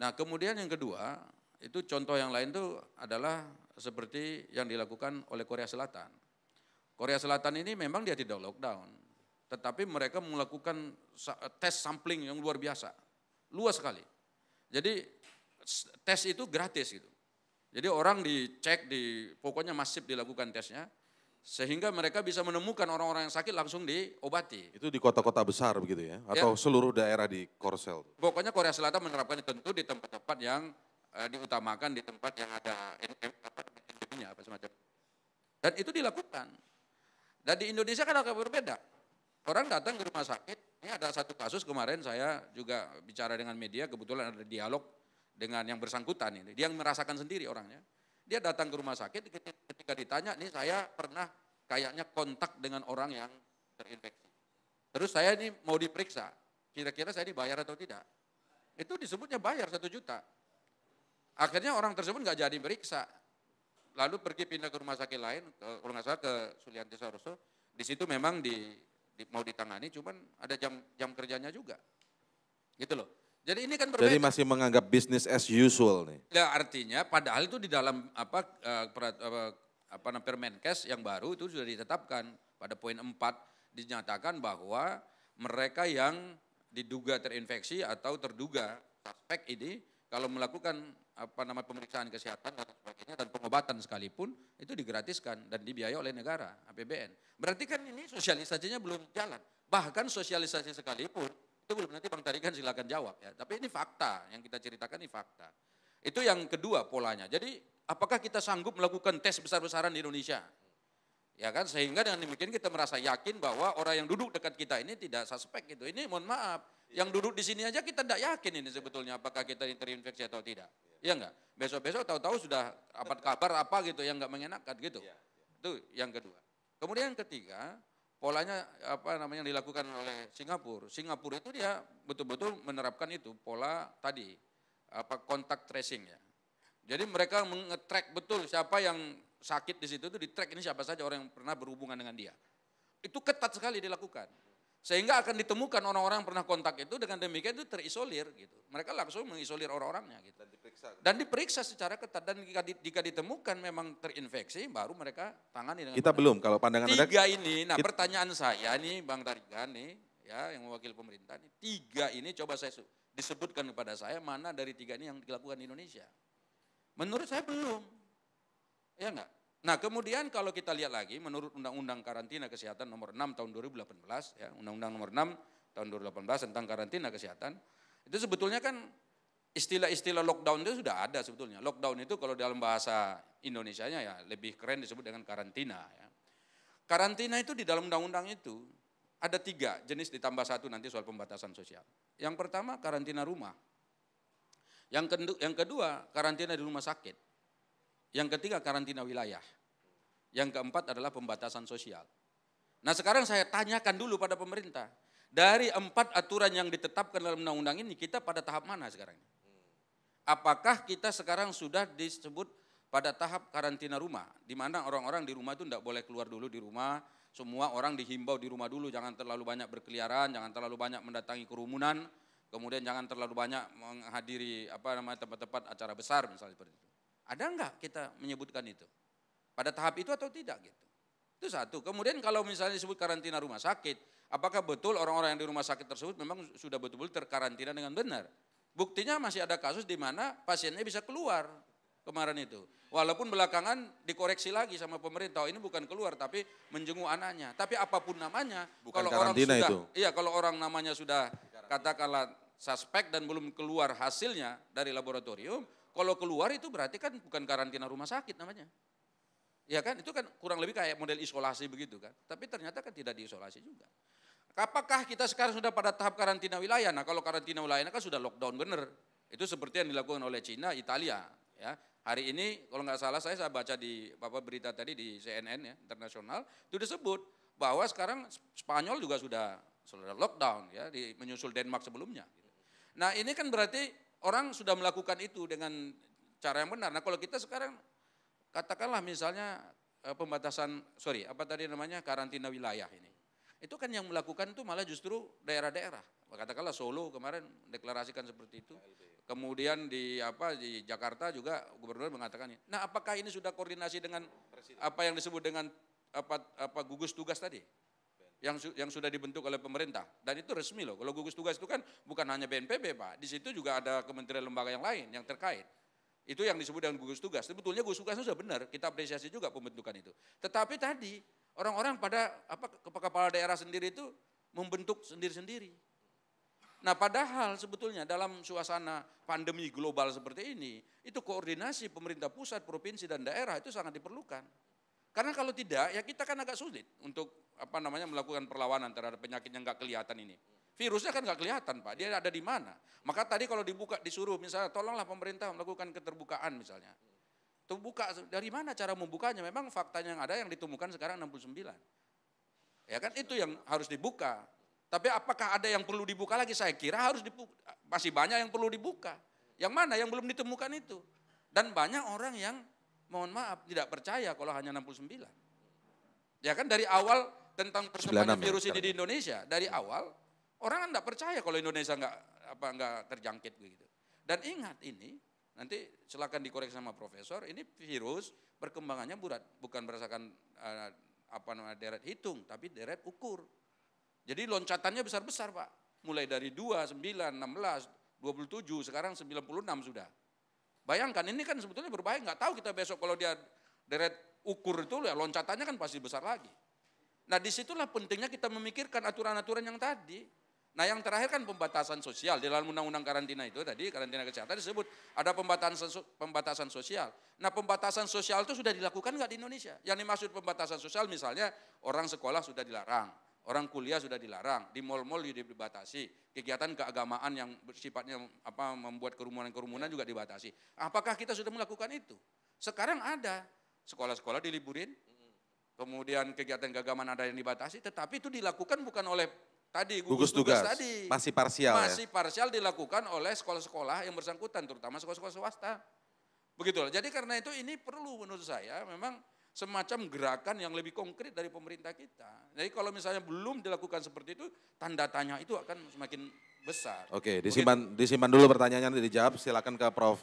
Nah, kemudian yang kedua, itu contoh yang lain itu adalah seperti yang dilakukan oleh Korea Selatan. Korea Selatan ini memang dia tidak lockdown, tetapi mereka melakukan tes sampling yang luar biasa, luas sekali. Jadi tes itu gratis gitu. Jadi orang dicek di pokoknya masif dilakukan tesnya sehingga mereka bisa menemukan orang-orang yang sakit langsung diobati. Itu di kota-kota besar begitu ya? ya. Atau ya. seluruh daerah di Korsel? Pokoknya Korea Selatan menerapkan tentu di tempat-tempat yang eh, diutamakan, di tempat yang ada apa, apa semacam. Dan itu dilakukan. Dan di Indonesia kan agak berbeda. Orang datang ke rumah sakit, ini ada satu kasus kemarin saya juga bicara dengan media, kebetulan ada dialog dengan yang bersangkutan ini. Dia yang merasakan sendiri orangnya. Dia datang ke rumah sakit ketika ditanya, nih saya pernah kayaknya kontak dengan orang yang terinfeksi. Terus saya ini mau diperiksa, kira-kira saya dibayar atau tidak. Itu disebutnya bayar satu juta. Akhirnya orang tersebut nggak jadi periksa. Lalu pergi pindah ke rumah sakit lain, ke, kalau nggak salah ke Sulianti Saroso. Di situ memang di, di, mau ditangani, cuman ada jam jam kerjanya juga. Gitu loh. Jadi ini kan berbeda. Jadi masih menganggap bisnis as usual nih. Ya artinya padahal itu di dalam apa eh, apa, apa, apa Permenkes yang baru itu sudah ditetapkan pada poin 4 dinyatakan bahwa mereka yang diduga terinfeksi atau terduga suspek ini kalau melakukan apa nama pemeriksaan kesehatan dan sebagainya dan pengobatan sekalipun itu digratiskan dan dibiayai oleh negara APBN. Berarti kan ini sosialisasinya belum jalan. Bahkan sosialisasi sekalipun itu belum nanti Bang Tarikan silakan jawab ya. Tapi ini fakta, yang kita ceritakan ini fakta. Itu yang kedua polanya. Jadi apakah kita sanggup melakukan tes besar-besaran di Indonesia? Ya kan sehingga dengan demikian kita merasa yakin bahwa orang yang duduk dekat kita ini tidak suspek gitu. Ini mohon maaf, yang duduk di sini aja kita tidak yakin ini sebetulnya apakah kita terinfeksi atau tidak. Ya enggak? Besok-besok tahu-tahu sudah apa kabar apa gitu yang enggak mengenakan gitu. Iya, iya. Itu yang kedua. Kemudian yang ketiga, polanya apa namanya yang dilakukan oleh Singapura. Singapura itu dia betul-betul menerapkan itu pola tadi apa kontak tracing ya. Jadi mereka mengetrack betul siapa yang sakit di situ itu di track ini siapa saja orang yang pernah berhubungan dengan dia. Itu ketat sekali dilakukan. Sehingga akan ditemukan orang-orang pernah kontak itu dengan demikian itu terisolir gitu. Mereka langsung mengisolir orang-orangnya gitu. Dan diperiksa. Dan diperiksa secara ketat dan jika, jika ditemukan memang terinfeksi baru mereka tangani dengan Kita belum kalau pandangan Tiga Anda. ini, nah kita, pertanyaan saya nih Bang Tarigan nih ya yang mewakili pemerintah nih, tiga ini coba saya disebutkan kepada saya mana dari tiga ini yang dilakukan di Indonesia. Menurut saya belum. Ya enggak? Nah kemudian kalau kita lihat lagi menurut Undang-Undang Karantina Kesehatan nomor 6 tahun 2018, ya, Undang-Undang nomor 6 tahun 2018 tentang karantina kesehatan, itu sebetulnya kan istilah-istilah lockdown itu sudah ada sebetulnya. Lockdown itu kalau dalam bahasa Indonesianya ya lebih keren disebut dengan karantina. Ya. Karantina itu di dalam undang-undang itu ada tiga jenis ditambah satu nanti soal pembatasan sosial. Yang pertama karantina rumah. yang kedua karantina di rumah sakit. Yang ketiga karantina wilayah. Yang keempat adalah pembatasan sosial. Nah sekarang saya tanyakan dulu pada pemerintah. Dari empat aturan yang ditetapkan dalam undang-undang ini, kita pada tahap mana sekarang? Apakah kita sekarang sudah disebut pada tahap karantina rumah, di mana orang-orang di rumah itu tidak boleh keluar dulu di rumah, semua orang dihimbau di rumah dulu, jangan terlalu banyak berkeliaran, jangan terlalu banyak mendatangi kerumunan, kemudian jangan terlalu banyak menghadiri apa namanya tempat-tempat acara besar misalnya seperti itu. Ada enggak kita menyebutkan itu? Pada tahap itu atau tidak gitu? Itu satu. Kemudian kalau misalnya disebut karantina rumah sakit, apakah betul orang-orang yang di rumah sakit tersebut memang sudah betul-betul terkarantina dengan benar? Buktinya masih ada kasus di mana pasiennya bisa keluar kemarin itu. Walaupun belakangan dikoreksi lagi sama pemerintah, oh, ini bukan keluar tapi menjenguk anaknya. Tapi apapun namanya, bukan kalau orang sudah, itu. iya kalau orang namanya sudah katakanlah suspek dan belum keluar hasilnya dari laboratorium, kalau keluar itu berarti kan bukan karantina rumah sakit namanya. Ya kan, itu kan kurang lebih kayak model isolasi begitu kan. Tapi ternyata kan tidak diisolasi juga. Apakah kita sekarang sudah pada tahap karantina wilayah? Nah kalau karantina wilayah kan sudah lockdown benar. Itu seperti yang dilakukan oleh Cina, Italia. Ya, hari ini kalau nggak salah saya saya baca di apa berita tadi di CNN ya internasional itu disebut bahwa sekarang Spanyol juga sudah sudah lockdown ya di, menyusul Denmark sebelumnya. Nah ini kan berarti orang sudah melakukan itu dengan cara yang benar. Nah kalau kita sekarang katakanlah misalnya eh, pembatasan, sorry apa tadi namanya karantina wilayah ini. Itu kan yang melakukan itu malah justru daerah-daerah. Katakanlah Solo kemarin deklarasikan seperti itu. Kemudian di apa di Jakarta juga gubernur mengatakan Nah, apakah ini sudah koordinasi dengan apa yang disebut dengan apa apa gugus tugas tadi? yang yang sudah dibentuk oleh pemerintah dan itu resmi loh. Kalau gugus tugas itu kan bukan hanya BNPB pak, di situ juga ada kementerian lembaga yang lain yang terkait. Itu yang disebut dengan gugus tugas. Sebetulnya gugus tugas itu sudah benar, kita apresiasi juga pembentukan itu. Tetapi tadi orang-orang pada apa kepala daerah sendiri itu membentuk sendiri-sendiri. Nah padahal sebetulnya dalam suasana pandemi global seperti ini, itu koordinasi pemerintah pusat, provinsi, dan daerah itu sangat diperlukan. Karena kalau tidak ya kita kan agak sulit untuk apa namanya melakukan perlawanan terhadap penyakit yang nggak kelihatan ini. Virusnya kan nggak kelihatan pak, dia ada di mana. Maka tadi kalau dibuka disuruh misalnya tolonglah pemerintah melakukan keterbukaan misalnya. Terbuka dari mana cara membukanya? Memang faktanya yang ada yang ditemukan sekarang 69. Ya kan itu yang harus dibuka. Tapi apakah ada yang perlu dibuka lagi? Saya kira harus dibuka. Masih banyak yang perlu dibuka. Yang mana yang belum ditemukan itu. Dan banyak orang yang mohon maaf tidak percaya kalau hanya 69. Ya kan dari awal tentang persebaran ya, virus ini di ya. Indonesia, dari hmm. awal orang kan tidak percaya kalau Indonesia nggak apa nggak terjangkit begitu. Dan ingat ini nanti silakan dikoreksi sama profesor, ini virus perkembangannya burat, bukan berdasarkan eh, apa namanya deret hitung, tapi deret ukur. Jadi loncatannya besar-besar Pak. Mulai dari 2, 9, 16, 27, sekarang 96 sudah. Bayangkan ini kan sebetulnya berbahaya, nggak tahu kita besok kalau dia deret ukur itu ya loncatannya kan pasti besar lagi. Nah disitulah pentingnya kita memikirkan aturan-aturan yang tadi. Nah yang terakhir kan pembatasan sosial. Di dalam undang-undang karantina itu tadi, karantina kesehatan disebut ada pembatasan pembatasan sosial. Nah pembatasan sosial itu sudah dilakukan nggak di Indonesia? Yang dimaksud pembatasan sosial misalnya orang sekolah sudah dilarang Orang kuliah sudah dilarang, di mal-mal dibatasi, kegiatan keagamaan yang sifatnya apa membuat kerumunan-kerumunan juga dibatasi. Apakah kita sudah melakukan itu? Sekarang ada sekolah-sekolah diliburin, kemudian kegiatan keagamaan ada yang dibatasi, tetapi itu dilakukan bukan oleh tadi gugus, tugas, tugas tadi. Masih parsial. Ya? Masih ya? parsial dilakukan oleh sekolah-sekolah yang bersangkutan, terutama sekolah-sekolah swasta. Begitulah. Jadi karena itu ini perlu menurut saya memang semacam gerakan yang lebih konkret dari pemerintah kita. Jadi kalau misalnya belum dilakukan seperti itu, tanda tanya itu akan semakin besar. Oke, disimpan Mungkin, disimpan dulu pertanyaannya nanti dijawab. Silakan ke Prof.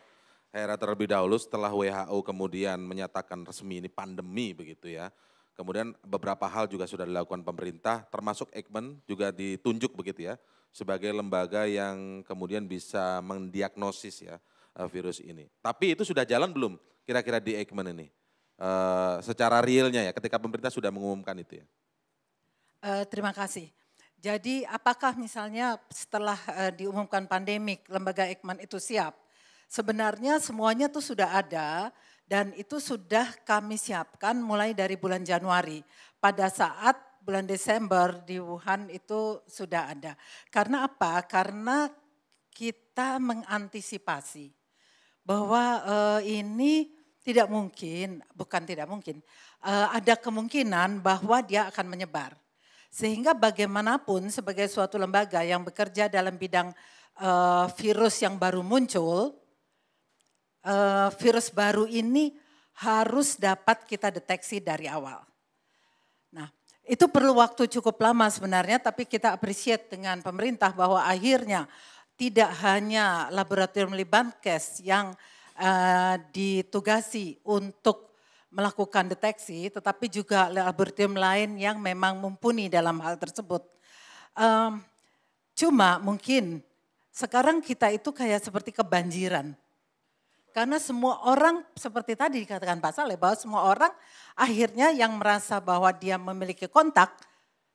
Hera terlebih dahulu setelah WHO kemudian menyatakan resmi ini pandemi begitu ya. Kemudian beberapa hal juga sudah dilakukan pemerintah termasuk Ekman juga ditunjuk begitu ya sebagai lembaga yang kemudian bisa mendiagnosis ya eh, virus ini. Tapi itu sudah jalan belum kira-kira di Ekman ini? Eh, secara realnya ya ketika pemerintah sudah mengumumkan itu ya? Eh, terima kasih. Jadi apakah misalnya setelah eh, diumumkan pandemik lembaga Ekman itu siap? Sebenarnya semuanya tuh sudah ada dan itu sudah kami siapkan mulai dari bulan Januari. Pada saat bulan Desember di Wuhan itu sudah ada. Karena apa? Karena kita mengantisipasi bahwa uh, ini tidak mungkin, bukan tidak mungkin. Eh, ada kemungkinan bahwa dia akan menyebar. Sehingga bagaimanapun sebagai suatu lembaga yang bekerja dalam bidang eh, virus yang baru muncul, eh, virus baru ini harus dapat kita deteksi dari awal. Nah, itu perlu waktu cukup lama sebenarnya, tapi kita appreciate dengan pemerintah bahwa akhirnya tidak hanya laboratorium Libankes yang uh, ditugasi untuk melakukan deteksi, tetapi juga laboratorium lain yang memang mumpuni dalam hal tersebut. Um, cuma mungkin sekarang kita itu kayak seperti kebanjiran. Karena semua orang seperti tadi dikatakan Pak Saleh bahwa semua orang akhirnya yang merasa bahwa dia memiliki kontak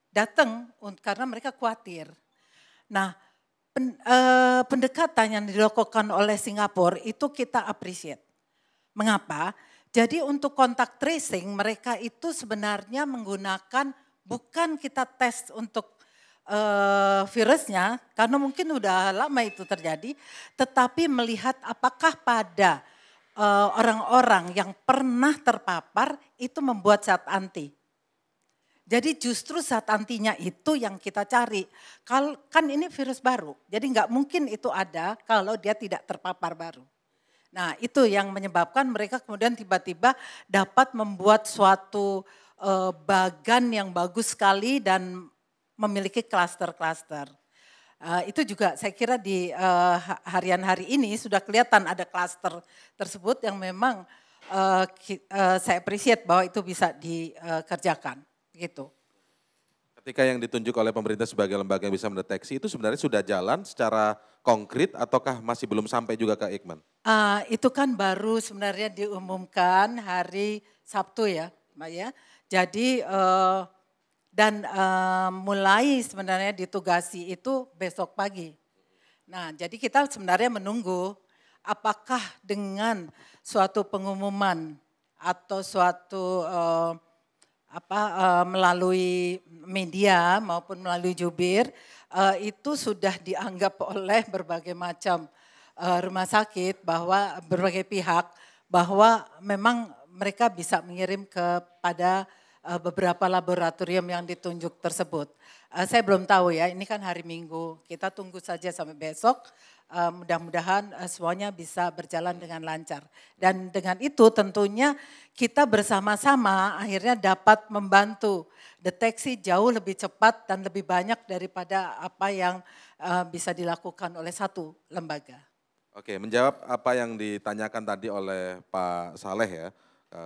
datang karena mereka khawatir. Nah pen, uh, pendekatan yang dilakukan oleh Singapura itu kita appreciate. Mengapa? Jadi untuk kontak tracing mereka itu sebenarnya menggunakan bukan kita tes untuk uh, virusnya karena mungkin udah lama itu terjadi, tetapi melihat apakah pada eh, orang-orang uh, yang pernah terpapar itu membuat zat anti. Jadi justru saat antinya itu yang kita cari. Kalau kan ini virus baru, jadi nggak mungkin itu ada kalau dia tidak terpapar baru. Nah itu yang menyebabkan mereka kemudian tiba-tiba dapat membuat suatu uh, bagan yang bagus sekali dan memiliki klaster-klaster. Uh, itu juga saya kira di uh, harian hari ini sudah kelihatan ada klaster tersebut yang memang uh, uh, saya appreciate bahwa itu bisa dikerjakan. Gitu. Ketika yang ditunjuk oleh pemerintah sebagai lembaga yang bisa mendeteksi itu sebenarnya sudah jalan secara konkret ataukah masih belum sampai juga ke Ikman? Uh, ah, itu kan baru sebenarnya diumumkan hari Sabtu ya, Mbak ya. Jadi uh, dan uh, mulai sebenarnya ditugasi itu besok pagi. Nah, jadi kita sebenarnya menunggu apakah dengan suatu pengumuman atau suatu uh, apa uh, melalui media maupun melalui jubir uh, itu sudah dianggap oleh berbagai macam uh, rumah sakit bahwa berbagai pihak bahwa memang mereka bisa mengirim kepada uh, beberapa laboratorium yang ditunjuk tersebut. Uh, saya belum tahu ya, ini kan hari Minggu. Kita tunggu saja sampai besok Eh, mudah-mudahan eh, semuanya bisa berjalan dengan lancar. Dan dengan itu tentunya kita bersama-sama akhirnya dapat membantu deteksi jauh lebih cepat dan lebih banyak daripada apa yang eh, bisa dilakukan oleh satu lembaga. Oke, menjawab apa yang ditanyakan tadi oleh Pak Saleh ya,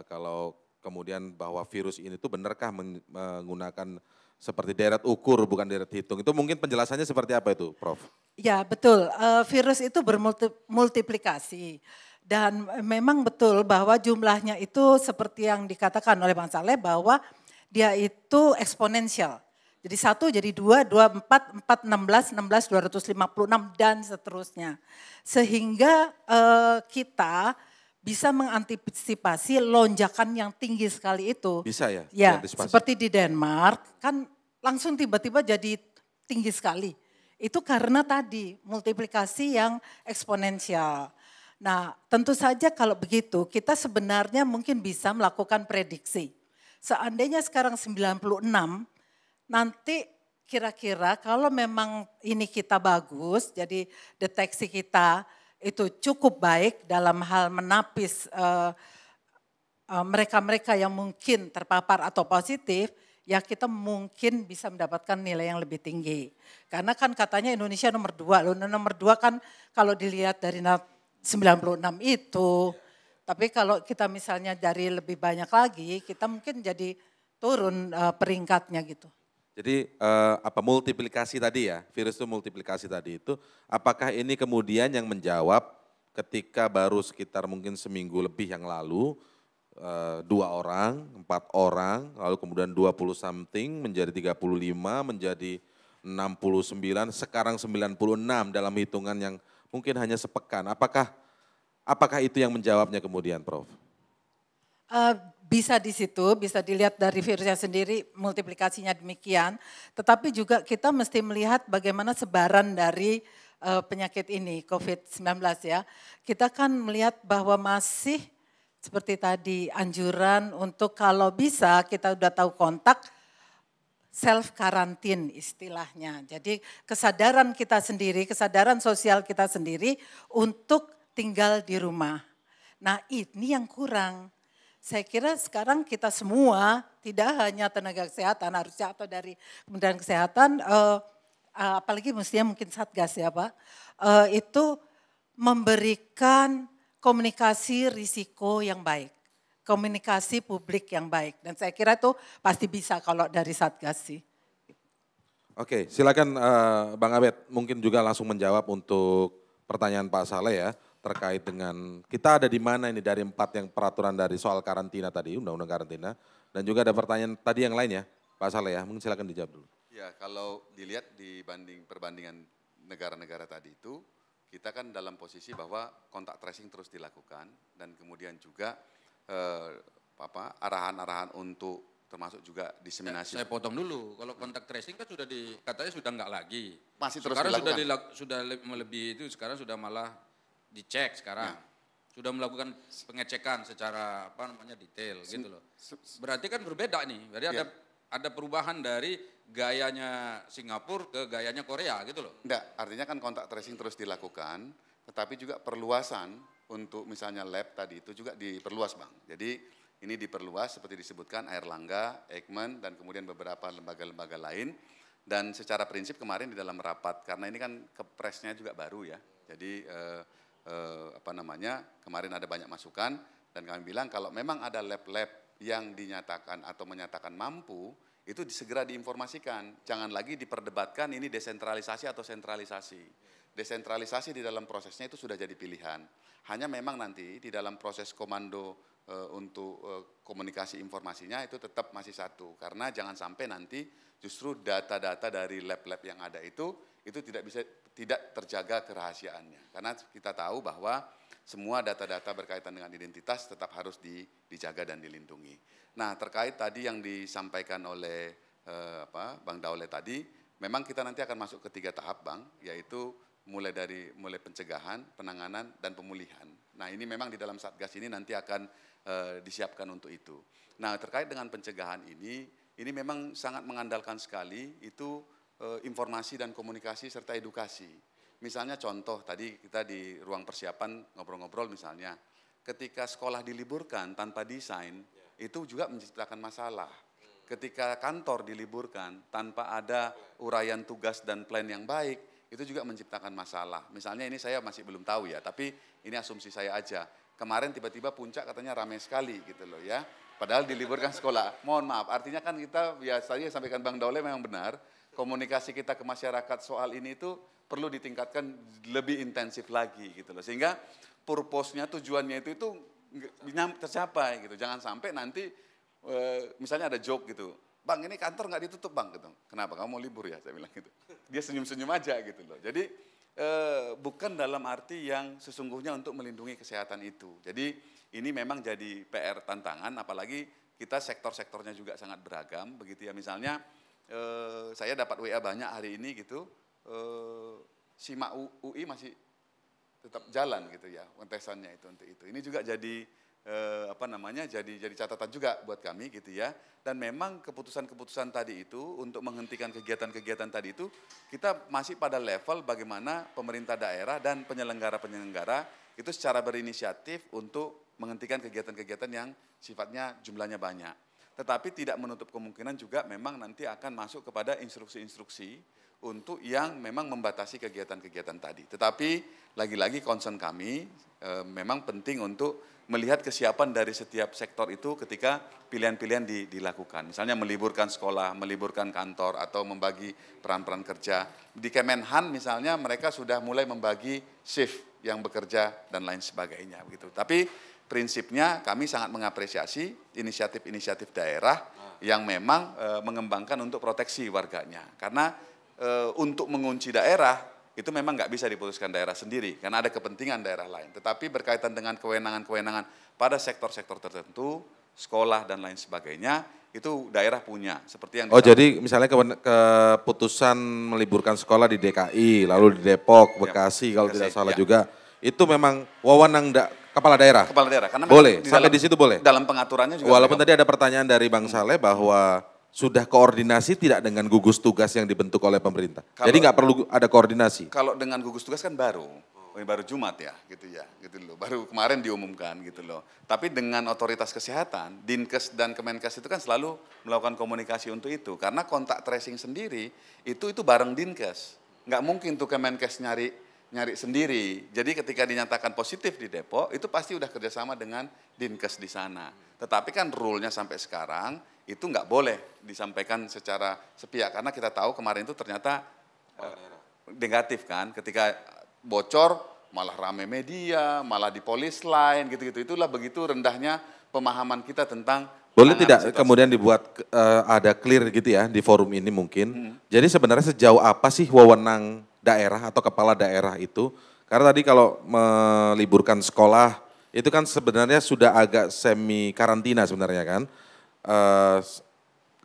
kalau kemudian bahwa virus ini tuh benarkah menggunakan seperti deret ukur bukan deret hitung. Itu mungkin penjelasannya seperti apa itu Prof? Ya betul, eh, virus itu bermultiplikasi. Dan memang betul bahwa jumlahnya itu seperti yang dikatakan oleh Bang Saleh bahwa dia itu eksponensial. Jadi satu jadi dua, dua empat, empat enam belas, enam belas dua ratus lima puluh enam dan seterusnya. Sehingga eh, kita bisa mengantisipasi lonjakan yang tinggi sekali itu. Bisa ya? Ya, seperti di Denmark kan langsung tiba-tiba jadi tinggi sekali. Itu karena tadi multiplikasi yang eksponensial. Nah, tentu saja kalau begitu kita sebenarnya mungkin bisa melakukan prediksi. Seandainya sekarang 96, nanti kira-kira kalau memang ini kita bagus, jadi deteksi kita itu cukup baik dalam hal menapis eh, eh, mereka-mereka uh, uh, yang mungkin terpapar atau positif, ya kita mungkin bisa mendapatkan nilai yang lebih tinggi. Karena kan katanya Indonesia nomor dua, loh nah, nomor dua kan kalau dilihat dari 96 itu, tapi kalau kita misalnya dari lebih banyak lagi, kita mungkin jadi turun uh, peringkatnya gitu. Jadi eh, apa multiplikasi tadi ya, virus itu multiplikasi tadi itu, apakah ini kemudian yang menjawab ketika baru sekitar mungkin seminggu lebih yang lalu Eh, dua orang, empat orang, lalu kemudian 20 something menjadi 35, menjadi 69, sekarang 96 dalam hitungan yang mungkin hanya sepekan. Apakah apakah itu yang menjawabnya kemudian, Prof? Uh, bisa di situ, bisa dilihat dari virusnya sendiri multiplikasinya demikian. Tetapi juga kita mesti melihat bagaimana sebaran dari uh, penyakit ini, COVID-19 ya. Kita kan melihat bahwa masih seperti tadi anjuran untuk kalau bisa kita udah tahu kontak self karantin istilahnya. Jadi kesadaran kita sendiri, kesadaran sosial kita sendiri untuk tinggal di rumah. Nah, ini yang kurang. Saya kira sekarang kita semua tidak hanya tenaga kesehatan harusnya atau dari Kementerian Kesehatan eh, eh, apalagi mestinya mungkin Satgas ya Pak, eh, itu memberikan komunikasi risiko yang baik, komunikasi publik yang baik. Dan saya kira itu pasti bisa kalau dari Satgas sih. Oke, silakan uh, Bang Abed mungkin juga langsung menjawab untuk pertanyaan Pak Saleh ya terkait dengan kita ada di mana ini dari empat yang peraturan dari soal karantina tadi, undang-undang karantina dan juga ada pertanyaan tadi yang lain ya Pak Saleh ya, mungkin silakan dijawab dulu. Ya, kalau dilihat dibanding perbandingan negara-negara tadi itu kita kan dalam posisi bahwa kontak tracing terus dilakukan dan kemudian juga eh, apa arahan-arahan untuk termasuk juga diseminasi. Saya potong dulu. Kalau kontak tracing kan sudah di katanya sudah nggak lagi. Masih terus sekarang dilakukan. sudah dilak, sudah melebihi itu sekarang sudah malah dicek sekarang. Ya. Sudah melakukan pengecekan secara apa namanya detail gitu loh. Berarti kan berbeda nih. Berarti ya. ada ada perubahan dari gayanya Singapura ke gayanya Korea gitu loh. Enggak, artinya kan kontak tracing terus dilakukan, tetapi juga perluasan untuk misalnya lab tadi itu juga diperluas Bang. Jadi ini diperluas seperti disebutkan Air Langga, Ekman, dan kemudian beberapa lembaga-lembaga lain. Dan secara prinsip kemarin di dalam rapat, karena ini kan kepresnya juga baru ya. Jadi eh, eh, apa namanya kemarin ada banyak masukan dan kami bilang kalau memang ada lab-lab yang dinyatakan atau menyatakan mampu, itu segera diinformasikan. Jangan lagi diperdebatkan ini desentralisasi atau sentralisasi. Desentralisasi di dalam prosesnya itu sudah jadi pilihan. Hanya memang nanti di dalam proses komando e, untuk e, komunikasi informasinya itu tetap masih satu. Karena jangan sampai nanti justru data-data dari lab-lab yang ada itu, itu tidak bisa tidak terjaga kerahasiaannya. Karena kita tahu bahwa semua data-data berkaitan dengan identitas tetap harus di, dijaga dan dilindungi. Nah, terkait tadi yang disampaikan oleh eh, apa, Bang Daule tadi, memang kita nanti akan masuk ke tiga tahap, Bang, yaitu mulai dari mulai pencegahan, penanganan, dan pemulihan. Nah, ini memang di dalam Satgas ini nanti akan eh, disiapkan untuk itu. Nah, terkait dengan pencegahan ini, ini memang sangat mengandalkan sekali itu eh, informasi dan komunikasi serta edukasi. Misalnya contoh tadi kita di ruang persiapan ngobrol-ngobrol misalnya, ketika sekolah diliburkan tanpa desain ya. itu juga menciptakan masalah. Ketika kantor diliburkan tanpa ada uraian tugas dan plan yang baik itu juga menciptakan masalah. Misalnya ini saya masih belum tahu ya, tapi ini asumsi saya aja. Kemarin tiba-tiba puncak katanya ramai sekali gitu loh ya. Padahal diliburkan sekolah. Mohon maaf, artinya kan kita biasanya sampaikan Bang Daule memang benar komunikasi kita ke masyarakat soal ini itu perlu ditingkatkan lebih intensif lagi gitu loh. Sehingga purpose-nya, tujuannya itu itu tercapai gitu. Jangan sampai nanti e, misalnya ada joke gitu. Bang ini kantor nggak ditutup bang gitu. Kenapa kamu mau libur ya? Saya bilang gitu. Dia senyum-senyum aja gitu loh. Jadi e, bukan dalam arti yang sesungguhnya untuk melindungi kesehatan itu. Jadi ini memang jadi PR tantangan apalagi kita sektor-sektornya juga sangat beragam begitu ya. Misalnya e, saya dapat WA banyak hari ini gitu. e, eh, Simak UI masih tetap jalan gitu ya kontesannya itu untuk itu. Ini juga jadi e, apa namanya jadi jadi catatan juga buat kami gitu ya. Dan memang keputusan-keputusan tadi itu untuk menghentikan kegiatan-kegiatan tadi itu kita masih pada level bagaimana pemerintah daerah dan penyelenggara-penyelenggara itu secara berinisiatif untuk menghentikan kegiatan-kegiatan yang sifatnya jumlahnya banyak tetapi tidak menutup kemungkinan juga memang nanti akan masuk kepada instruksi-instruksi untuk yang memang membatasi kegiatan-kegiatan tadi. Tetapi lagi-lagi concern kami e, memang penting untuk melihat kesiapan dari setiap sektor itu ketika pilihan-pilihan di, dilakukan. Misalnya meliburkan sekolah, meliburkan kantor, atau membagi peran-peran kerja. Di Kemenhan misalnya mereka sudah mulai membagi shift yang bekerja dan lain sebagainya. Begitu. Tapi prinsipnya kami sangat mengapresiasi inisiatif-inisiatif daerah ah. yang memang e, mengembangkan untuk proteksi warganya. Karena e, untuk mengunci daerah itu memang nggak bisa diputuskan daerah sendiri karena ada kepentingan daerah lain. Tetapi berkaitan dengan kewenangan-kewenangan pada sektor-sektor tertentu, sekolah dan lain sebagainya itu daerah punya seperti yang Oh jadi misalnya keputusan meliburkan sekolah di DKI lalu di Depok, ya, Bekasi ya, kalau tidak salah ya. juga itu memang wewenang Kepala daerah. Kepala daerah. Karena boleh. Di Sampai dalam, di situ boleh. Dalam pengaturannya juga. Walaupun tadi ada pertanyaan dari Bang hmm. Saleh bahwa sudah koordinasi tidak dengan gugus tugas yang dibentuk oleh pemerintah. Kalau, Jadi nggak perlu ada koordinasi. Kalau dengan gugus tugas kan baru, oh, baru Jumat ya, gitu ya, gitu loh. Baru kemarin diumumkan gitu loh. Tapi dengan otoritas kesehatan, Dinkes dan Kemenkes itu kan selalu melakukan komunikasi untuk itu. Karena kontak tracing sendiri itu itu bareng Dinkes. Nggak mungkin tuh Kemenkes nyari nyari sendiri. Jadi ketika dinyatakan positif di Depok, itu pasti udah kerjasama dengan Dinkes di sana. Tetapi kan rule-nya sampai sekarang itu nggak boleh disampaikan secara sepihak karena kita tahu kemarin itu ternyata uh, negatif kan. Ketika bocor malah rame media, malah di polis lain gitu-gitu. Itulah begitu rendahnya pemahaman kita tentang boleh tidak situasi. kemudian dibuat uh, ada clear gitu ya di forum ini mungkin. Hmm. Jadi sebenarnya sejauh apa sih wewenang daerah atau kepala daerah itu. Karena tadi kalau meliburkan sekolah itu kan sebenarnya sudah agak semi karantina sebenarnya kan. Uh,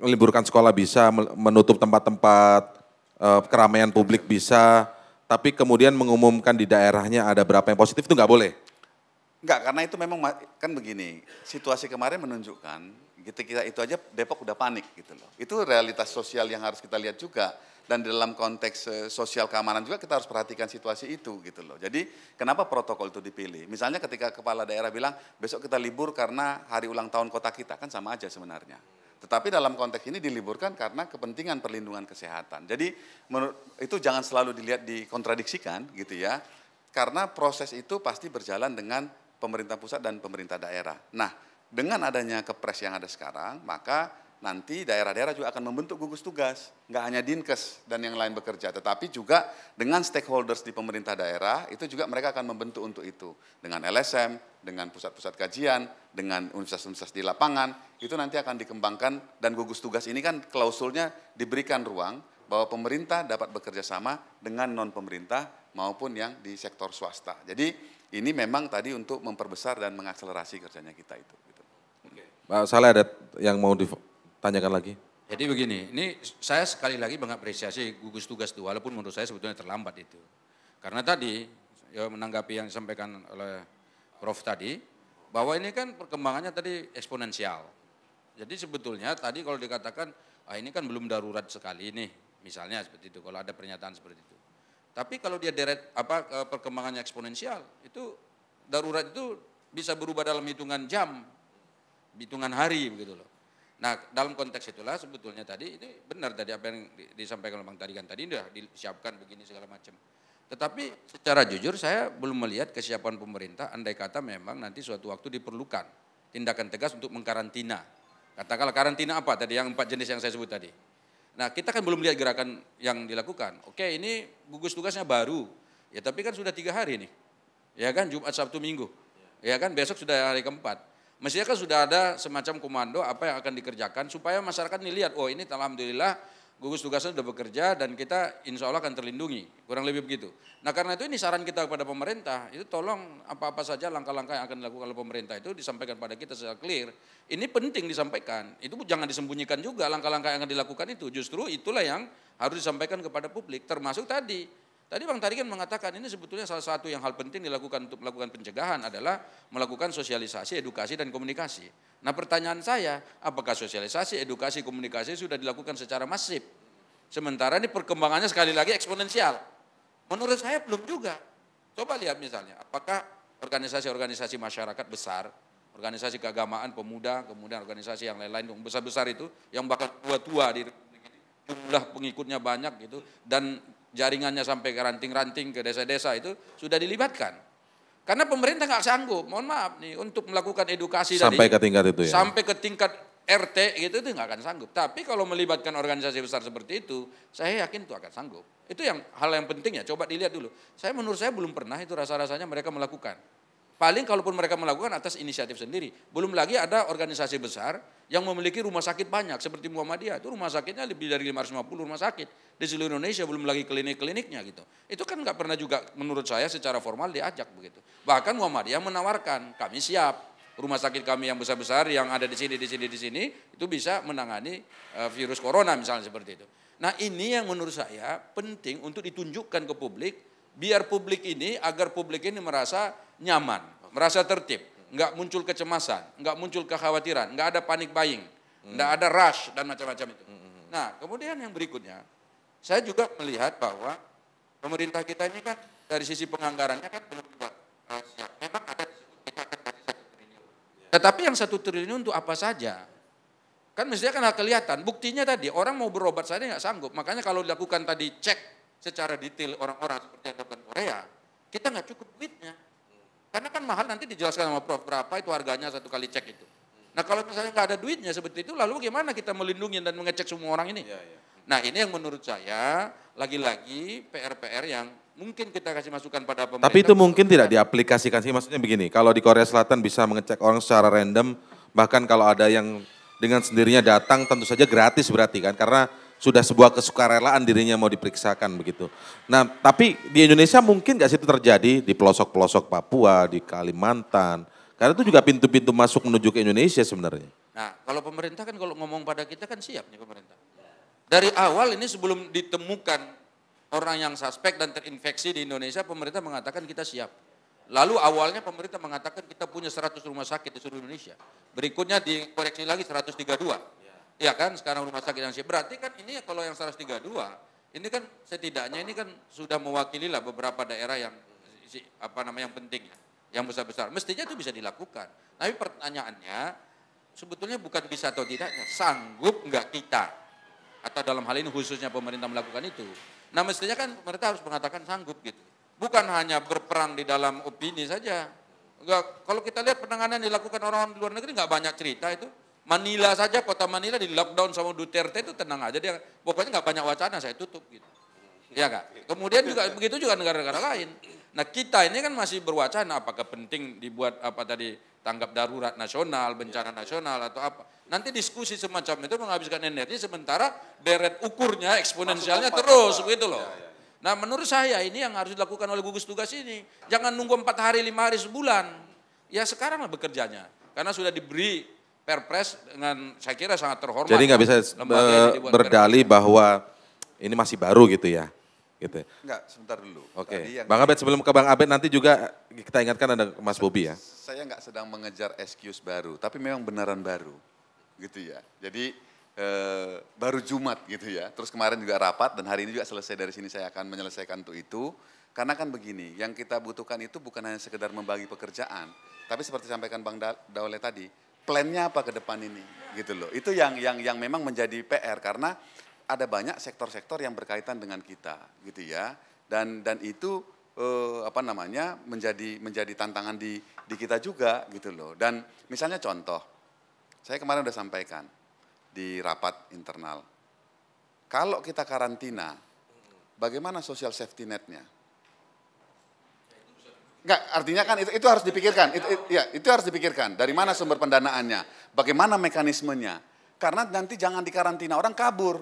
meliburkan sekolah bisa, menutup tempat-tempat eh, keramaian publik bisa, tapi kemudian mengumumkan di daerahnya ada berapa yang positif itu nggak boleh. Enggak, karena itu memang kan begini, situasi kemarin menunjukkan gitu kita itu aja Depok udah panik gitu loh. Itu realitas sosial yang harus kita lihat juga dan dalam konteks eh, sosial keamanan juga kita harus perhatikan situasi itu gitu loh. Jadi kenapa protokol itu dipilih? Misalnya ketika kepala daerah bilang besok kita libur karena hari ulang tahun kota kita kan sama aja sebenarnya. Tetapi dalam konteks ini diliburkan karena kepentingan perlindungan kesehatan. Jadi menurut itu jangan selalu dilihat dikontradiksikan gitu ya. Karena proses itu pasti berjalan dengan pemerintah pusat dan pemerintah daerah. Nah, dengan adanya kepres yang ada sekarang, maka nanti daerah-daerah juga akan membentuk gugus tugas, nggak hanya dinkes dan yang lain bekerja, tetapi juga dengan stakeholders di pemerintah daerah itu juga mereka akan membentuk untuk itu dengan LSM, dengan pusat-pusat kajian, dengan universitas-universitas di lapangan itu nanti akan dikembangkan dan gugus tugas ini kan klausulnya diberikan ruang bahwa pemerintah dapat bekerja sama dengan non pemerintah maupun yang di sektor swasta. Jadi ini memang tadi untuk memperbesar dan mengakselerasi kerjanya kita itu. Gitu. Pak Saleh ada yang mau di tanyakan lagi? Jadi begini, ini saya sekali lagi mengapresiasi gugus tugas itu, walaupun menurut saya sebetulnya terlambat itu. Karena tadi, ya menanggapi yang disampaikan oleh Prof tadi, bahwa ini kan perkembangannya tadi eksponensial. Jadi sebetulnya tadi kalau dikatakan, ah ini kan belum darurat sekali nih, misalnya seperti itu, kalau ada pernyataan seperti itu. Tapi kalau dia deret apa perkembangannya eksponensial, itu darurat itu bisa berubah dalam hitungan jam, hitungan hari begitu loh. Nah, dalam konteks itulah sebetulnya tadi ini benar tadi apa yang disampaikan oleh Bang tadi kan tadi sudah disiapkan begini segala macam. Tetapi secara jujur saya belum melihat kesiapan pemerintah andai kata memang nanti suatu waktu diperlukan tindakan tegas untuk mengkarantina. Katakanlah karantina apa tadi yang empat jenis yang saya sebut tadi. Nah, kita kan belum lihat gerakan yang dilakukan. Oke, ini gugus tugasnya baru. Ya, tapi kan sudah tiga hari nih. Ya kan, Jumat, Sabtu, Minggu. Ya kan, besok sudah hari keempat. Mestinya kan sudah ada semacam komando apa yang akan dikerjakan supaya masyarakat ini lihat, oh ini alhamdulillah gugus tugasnya sudah bekerja dan kita insya Allah akan terlindungi. Kurang lebih begitu. Nah karena itu ini saran kita kepada pemerintah, itu tolong apa-apa saja langkah-langkah yang akan dilakukan oleh pemerintah itu disampaikan pada kita secara clear. Ini penting disampaikan, itu jangan disembunyikan juga langkah-langkah yang akan dilakukan itu. Justru itulah yang harus disampaikan kepada publik, termasuk tadi Tadi Bang Tarigan mengatakan ini sebetulnya salah satu yang hal penting dilakukan untuk melakukan pencegahan adalah melakukan sosialisasi, edukasi, dan komunikasi. Nah pertanyaan saya, apakah sosialisasi, edukasi, komunikasi sudah dilakukan secara masif? Sementara ini perkembangannya sekali lagi eksponensial. Menurut saya belum juga. Coba lihat misalnya, apakah organisasi-organisasi masyarakat besar, organisasi keagamaan, pemuda, kemudian organisasi yang lain-lain yang besar-besar itu, yang bahkan tua-tua di jumlah pengikutnya banyak gitu, dan jaringannya sampai ke ranting-ranting ke desa-desa itu sudah dilibatkan. Karena pemerintah nggak sanggup, mohon maaf nih, untuk melakukan edukasi sampai dari, ke tingkat itu ya. Sampai ke tingkat RT gitu itu nggak akan sanggup. Tapi kalau melibatkan organisasi besar seperti itu, saya yakin itu akan sanggup. Itu yang hal yang penting ya. Coba dilihat dulu. Saya menurut saya belum pernah itu rasa-rasanya mereka melakukan. Paling kalaupun mereka melakukan atas inisiatif sendiri. Belum lagi ada organisasi besar yang memiliki rumah sakit banyak seperti Muhammadiyah. Itu rumah sakitnya lebih dari 550 rumah sakit di seluruh Indonesia belum lagi klinik-kliniknya gitu. Itu kan nggak pernah juga menurut saya secara formal diajak begitu. Bahkan Muhammadiyah menawarkan, kami siap rumah sakit kami yang besar-besar yang ada di sini di sini di sini itu bisa menangani eh, virus corona misalnya seperti itu. Nah, ini yang menurut saya penting untuk ditunjukkan ke publik biar publik ini agar publik ini merasa nyaman, merasa tertib, nggak muncul kecemasan, nggak muncul kekhawatiran, nggak ada panik buying, hmm. nggak ada rush dan macam-macam itu. Hmm, hmm, nah, kemudian yang berikutnya, saya juga melihat bahwa pemerintah kita ini kan dari sisi penganggarannya kan belum eh, siap. ada ya. Tetapi yang satu triliun untuk apa saja? Kan mestinya kan kelihatan. Buktinya tadi orang mau berobat saja nggak sanggup. Makanya kalau dilakukan tadi cek secara detail orang-orang seperti yang dilakukan Korea, kita nggak cukup duitnya. Karena kan mahal nanti dijelaskan sama Prof berapa itu harganya satu kali cek itu. Nah kalau misalnya nggak ada duitnya seperti itu, lalu gimana kita melindungi dan mengecek semua orang ini? Ya, ya. Nah ini yang menurut saya lagi-lagi PR-PR yang mungkin kita kasih masukan pada pemerintah. Tapi itu mungkin tidak diaplikasikan sih, maksudnya begini, kalau di Korea Selatan bisa mengecek orang secara random, bahkan kalau ada yang dengan sendirinya datang tentu saja gratis berarti kan, karena sudah sebuah kesukarelaan dirinya mau diperiksakan begitu. Nah, tapi di Indonesia mungkin gak sih itu terjadi di pelosok-pelosok Papua, di Kalimantan. Karena itu juga pintu-pintu masuk menuju ke Indonesia sebenarnya. Nah, kalau pemerintah kan kalau ngomong pada kita kan siap nih pemerintah. Dari awal ini sebelum ditemukan orang yang suspek dan terinfeksi di Indonesia, pemerintah mengatakan kita siap. Lalu awalnya pemerintah mengatakan kita punya 100 rumah sakit di seluruh Indonesia. Berikutnya dikoreksi lagi 132. Ya kan, sekarang rumah sakit yang Berarti kan ini kalau yang 132, ini kan setidaknya ini kan sudah mewakili lah beberapa daerah yang apa namanya yang penting ya, yang besar-besar. Mestinya itu bisa dilakukan. Tapi pertanyaannya sebetulnya bukan bisa atau tidaknya, sanggup nggak kita atau dalam hal ini khususnya pemerintah melakukan itu. Nah mestinya kan pemerintah harus mengatakan sanggup gitu. Bukan hanya berperang di dalam opini saja. Enggak, kalau kita lihat penanganan yang dilakukan orang, -orang di luar negeri nggak banyak cerita itu Manila saja, kota Manila di lockdown sama Duterte itu tenang aja dia. Pokoknya nggak banyak wacana, saya tutup gitu. Ya kak. Kemudian juga begitu juga negara-negara lain. Nah kita ini kan masih berwacana apakah penting dibuat apa tadi tanggap darurat nasional, bencana nasional atau apa. Nanti diskusi semacam itu menghabiskan energi sementara deret ukurnya eksponensialnya terus begitu loh. Iya, iya. Nah menurut saya ini yang harus dilakukan oleh gugus tugas ini. Jangan nunggu empat hari, lima hari, sebulan. Ya sekarang lah bekerjanya. Karena sudah diberi Perpres dengan saya kira sangat terhormat. Jadi nggak bisa eh, berdalih bahwa ini masih baru gitu ya. Gitu. Enggak, sebentar dulu. Oke. Okay. Bang Abed sebelum ke Bang Abed nanti juga kita ingatkan ada Mas Bobi ya. Saya nggak sedang mengejar excuse baru, tapi memang beneran baru. Gitu ya. Jadi eh, baru Jumat gitu ya. Terus kemarin juga rapat dan hari ini juga selesai dari sini saya akan menyelesaikan untuk itu. Karena kan begini, yang kita butuhkan itu bukan hanya sekedar membagi pekerjaan, tapi seperti sampaikan Bang Daule tadi, plannya apa ke depan ini gitu loh. Itu yang yang yang memang menjadi PR karena ada banyak sektor-sektor yang berkaitan dengan kita gitu ya. Dan dan itu eh, apa namanya menjadi menjadi tantangan di di kita juga gitu loh. Dan misalnya contoh saya kemarin udah sampaikan di rapat internal. Kalau kita karantina, bagaimana social safety netnya? Enggak, artinya kan itu, itu harus dipikirkan. Itu, itu, ya, itu harus dipikirkan. Dari mana sumber pendanaannya? Bagaimana mekanismenya? Karena nanti jangan dikarantina orang kabur.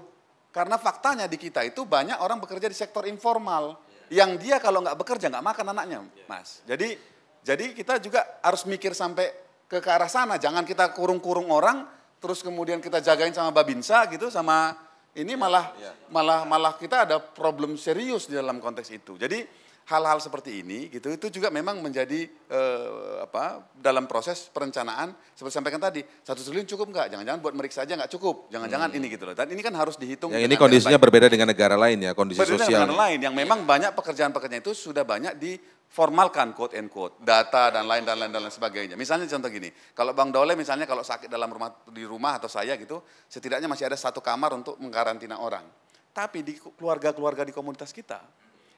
Karena faktanya di kita itu banyak orang bekerja di sektor informal. Yang dia kalau nggak bekerja nggak makan anaknya, Mas. Jadi jadi kita juga harus mikir sampai ke, arah sana. Jangan kita kurung-kurung orang, terus kemudian kita jagain sama babinsa gitu, sama ini malah iya. malah malah kita ada problem serius di dalam konteks itu. Jadi hal-hal seperti ini gitu itu juga memang menjadi eh, apa dalam proses perencanaan seperti sampaikan tadi satu triliun cukup nggak jangan-jangan buat meriksa aja nggak cukup jangan-jangan hmm. ini gitu loh dan ini kan harus dihitung yang ini kondisinya berbeda dengan negara lain ya kondisi berbeda sosial negara ya. lain yang memang banyak pekerjaan-pekerjaan itu sudah banyak diformalkan quote and quote data dan lain dan lain dan lain sebagainya misalnya contoh gini kalau bang Dole misalnya kalau sakit dalam rumah di rumah atau saya gitu setidaknya masih ada satu kamar untuk mengkarantina orang tapi di keluarga-keluarga di komunitas kita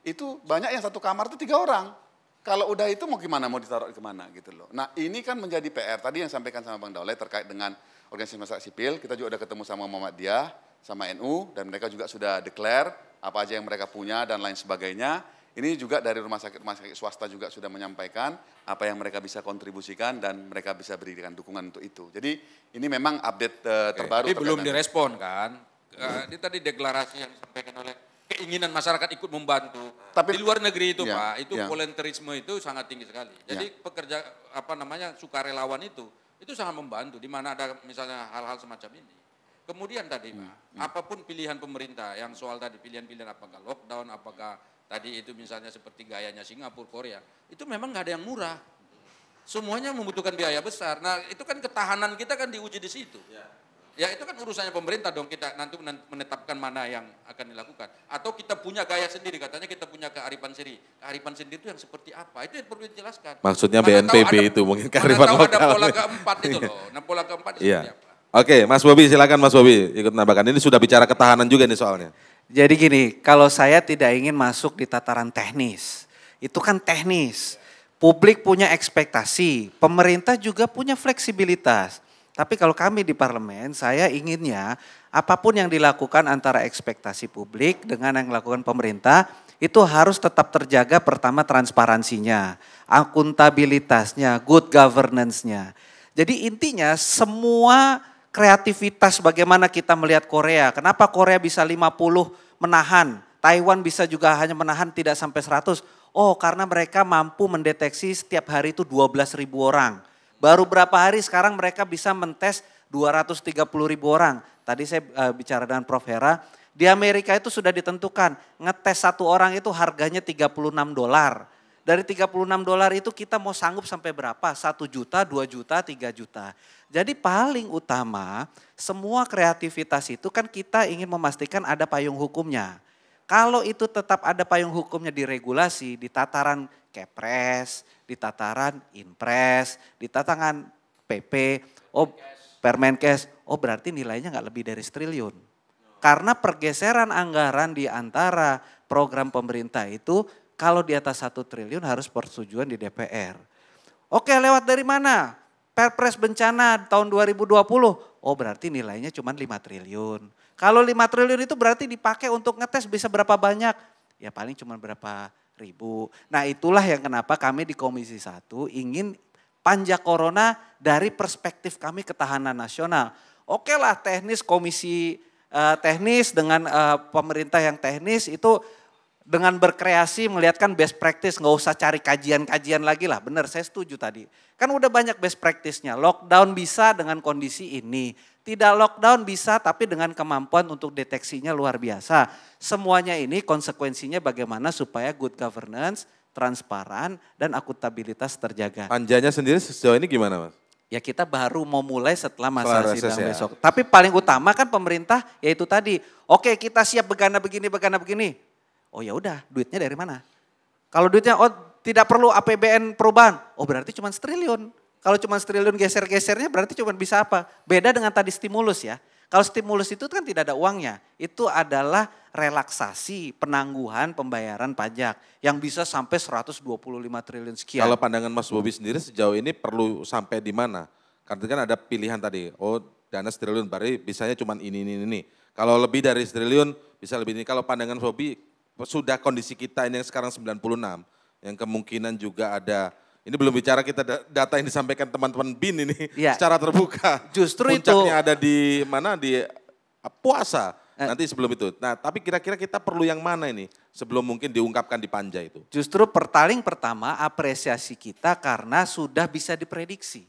itu banyak yang satu kamar itu tiga orang. Kalau udah itu mau gimana, mau ditaruh kemana gitu loh. Nah ini kan menjadi PR tadi yang sampaikan sama Bang Daulay terkait dengan organisasi masyarakat sipil. Kita juga udah ketemu sama Muhammadiyah, sama NU, dan mereka juga sudah declare apa aja yang mereka punya dan lain sebagainya. Ini juga dari rumah sakit rumah sakit swasta juga sudah menyampaikan apa yang mereka bisa kontribusikan dan mereka bisa berikan dukungan untuk itu. Jadi ini memang update uh, terbaru. ini belum direspon kan? Uh, ini tadi deklarasi yang disampaikan oleh keinginan masyarakat ikut membantu. Tapi di luar negeri itu ya, Pak, itu ya. volunteerisme itu sangat tinggi sekali. Jadi ya. pekerja apa namanya sukarelawan itu itu sangat membantu di mana ada misalnya hal-hal semacam ini. Kemudian tadi Pak, hmm. hmm. apapun pilihan pemerintah yang soal tadi pilihan-pilihan apakah lockdown, apakah tadi itu misalnya seperti gayanya Singapura, Korea, itu memang nggak ada yang murah. Semuanya membutuhkan biaya besar. Nah, itu kan ketahanan kita kan diuji di situ. Ya. Ya itu kan urusannya pemerintah dong kita nanti menetapkan mana yang akan dilakukan. Atau kita punya gaya sendiri, katanya kita punya kearifan sendiri. Kearifan sendiri itu yang seperti apa? Itu yang perlu dijelaskan. Maksudnya BNPB ada, itu mungkin kearifan lokal. ada pola keempat itu loh. Nah pola keempat itu yeah. Iya. apa? Oke, Mas Bobi silakan Mas Bobi ikut menambahkan. Ini sudah bicara ketahanan juga nih soalnya. Jadi gini, kalau saya tidak ingin masuk di tataran teknis. Itu kan teknis. Publik punya ekspektasi, pemerintah juga punya fleksibilitas. Tapi kalau kami di parlemen, saya inginnya apapun yang dilakukan antara ekspektasi publik dengan yang dilakukan pemerintah, itu harus tetap terjaga pertama transparansinya, akuntabilitasnya, good governance-nya. Jadi intinya semua kreativitas bagaimana kita melihat Korea. Kenapa Korea bisa 50 menahan, Taiwan bisa juga hanya menahan tidak sampai 100. Oh karena mereka mampu mendeteksi setiap hari itu 12 ribu orang Baru berapa hari sekarang mereka bisa mentes 230 ribu orang. Tadi saya uh, bicara dengan Prof. Hera, di Amerika itu sudah ditentukan ngetes satu orang itu harganya 36 dolar. Dari 36 dolar itu kita mau sanggup sampai berapa? 1 juta, 2 juta, 3 juta. Jadi paling utama semua kreativitas itu kan kita ingin memastikan ada payung hukumnya. Kalau itu tetap ada payung hukumnya di regulasi, di tataran kepres, di tataran impres, di tatangan PP, oh permenkes, oh berarti nilainya nggak lebih dari triliun. Karena pergeseran anggaran di antara program pemerintah itu kalau di atas satu triliun harus persetujuan di DPR. Oke lewat dari mana? Perpres bencana tahun 2020. Oh berarti nilainya cuma 5 triliun. Kalau 5 triliun itu berarti dipakai untuk ngetes bisa berapa banyak? Ya paling cuma berapa ribu. Nah itulah yang kenapa kami di Komisi 1 ingin panja corona dari perspektif kami ketahanan nasional. Oke lah teknis komisi eh, teknis dengan eh, pemerintah yang teknis itu dengan berkreasi melihatkan best practice nggak usah cari kajian-kajian lagi lah. Benar saya setuju tadi. Kan udah banyak best practice-nya. Lockdown bisa dengan kondisi ini. Tidak lockdown bisa tapi dengan kemampuan untuk deteksinya luar biasa. Semuanya ini konsekuensinya bagaimana supaya good governance, transparan dan akuntabilitas terjaga. Panjanya sendiri sejauh ini gimana Mas? Ya kita baru mau mulai setelah masa sidang ya. besok. Tapi paling utama kan pemerintah yaitu tadi, oke kita siap begana begini begana begini. Oh ya udah, duitnya dari mana? Kalau duitnya oh tidak perlu APBN perubahan. Oh berarti cuma setriliun. Kalau cuma triliun geser-gesernya berarti cuma bisa apa? Beda dengan tadi stimulus ya. Kalau stimulus itu kan tidak ada uangnya, itu adalah relaksasi penangguhan pembayaran pajak yang bisa sampai 125 triliun sekian. Kalau pandangan Mas Bobi sendiri sejauh ini perlu sampai di mana? Karena kan ada pilihan tadi, oh dana triliun berarti bisanya cuma ini, ini, ini. Kalau lebih dari triliun bisa lebih ini. Kalau pandangan Bobi sudah kondisi kita ini yang sekarang 96, yang kemungkinan juga ada ini belum bicara kita data yang disampaikan teman-teman BIN ini ya. secara terbuka. Justru Puncaknya itu. Puncaknya ada di mana? Di eh, puasa. Eh. Nanti sebelum itu. Nah, tapi kira-kira kita perlu yang mana ini sebelum mungkin diungkapkan di panja itu? Justru pertaling pertama apresiasi kita karena sudah bisa diprediksi.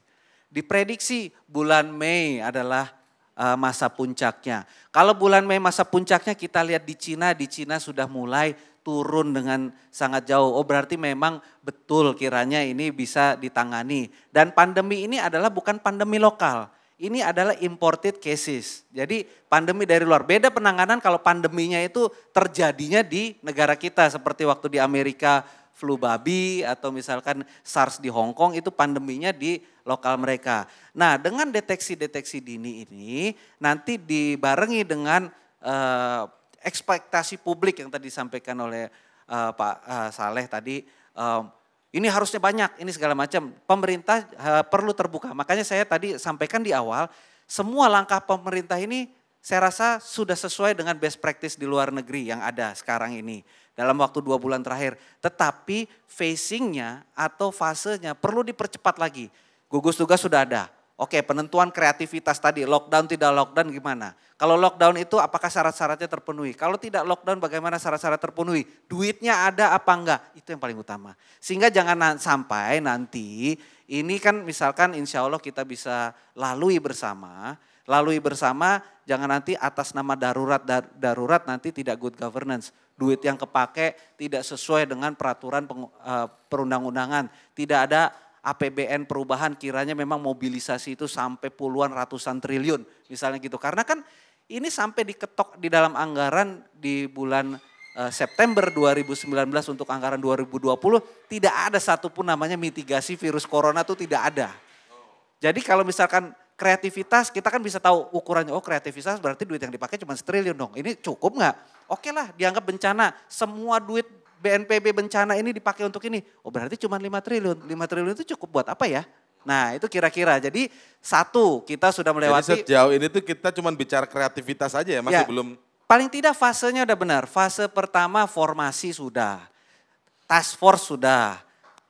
Diprediksi bulan Mei adalah eh, masa puncaknya. Kalau bulan Mei masa puncaknya kita lihat di Cina, di Cina sudah mulai turun dengan sangat jauh. Oh berarti memang betul kiranya ini bisa ditangani. Dan pandemi ini adalah bukan pandemi lokal. Ini adalah imported cases. Jadi pandemi dari luar. Beda penanganan kalau pandeminya itu terjadinya di negara kita seperti waktu di Amerika flu babi atau misalkan SARS di Hong Kong itu pandeminya di lokal mereka. Nah, dengan deteksi-deteksi dini ini nanti dibarengi dengan eh, ekspektasi publik yang tadi disampaikan oleh uh, Pak uh, Saleh tadi um, ini harusnya banyak, ini segala macam. Pemerintah uh, perlu terbuka. Makanya saya tadi sampaikan di awal, semua langkah pemerintah ini saya rasa sudah sesuai dengan best practice di luar negeri yang ada sekarang ini dalam waktu dua bulan terakhir. Tetapi facingnya atau fasenya perlu dipercepat lagi. Gugus tugas sudah ada, Oke, penentuan kreativitas tadi, lockdown tidak lockdown gimana? Kalau lockdown itu apakah syarat-syaratnya terpenuhi? Kalau tidak lockdown bagaimana syarat-syarat terpenuhi? Duitnya ada apa enggak? Itu yang paling utama. Sehingga jangan sampai nanti ini kan misalkan insya Allah kita bisa lalui bersama, lalui bersama jangan nanti atas nama darurat dar, darurat nanti tidak good governance duit yang kepake tidak sesuai dengan peraturan uh, perundang-undangan tidak ada APBN perubahan kiranya memang mobilisasi itu sampai puluhan ratusan triliun misalnya gitu. Karena kan ini sampai diketok di dalam anggaran di bulan eh, September 2019 untuk anggaran 2020 tidak ada satupun namanya mitigasi virus corona tuh tidak ada. Jadi kalau misalkan kreativitas kita kan bisa tahu ukurannya oh kreativitas berarti duit yang dipakai cuma setriliun dong. Ini cukup nggak? Oke lah dianggap bencana semua duit BNPB bencana ini dipakai untuk ini. Oh berarti cuma 5 triliun. 5 triliun itu cukup buat apa ya? Nah itu kira-kira. Jadi satu kita sudah melewati. Jadi sejauh ini tuh kita cuma bicara kreativitas aja ya masih ya, belum. Paling tidak fasenya udah benar. Fase pertama formasi sudah. Task force sudah.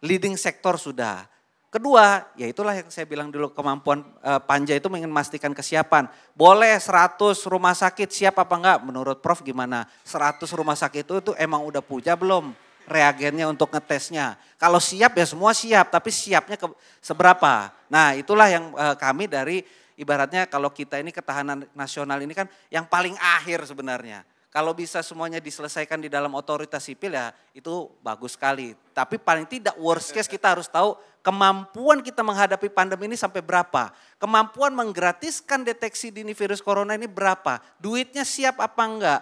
Leading sektor sudah. Kedua, ya itulah yang saya bilang dulu kemampuan e, panja itu ingin memastikan kesiapan. Boleh 100 rumah sakit siap apa enggak? Menurut Prof gimana? 100 rumah sakit itu, itu emang udah puja belum reagennya untuk ngetesnya? Kalau siap ya semua siap, tapi siapnya ke, seberapa? Nah itulah yang e, kami dari ibaratnya kalau kita ini ketahanan nasional ini kan yang paling akhir sebenarnya. Kalau bisa semuanya diselesaikan di dalam otoritas sipil ya itu bagus sekali. Tapi paling tidak worst case kita harus tahu kemampuan kita menghadapi pandemi ini sampai berapa. Kemampuan menggratiskan deteksi dini virus corona ini berapa. Duitnya siap apa enggak.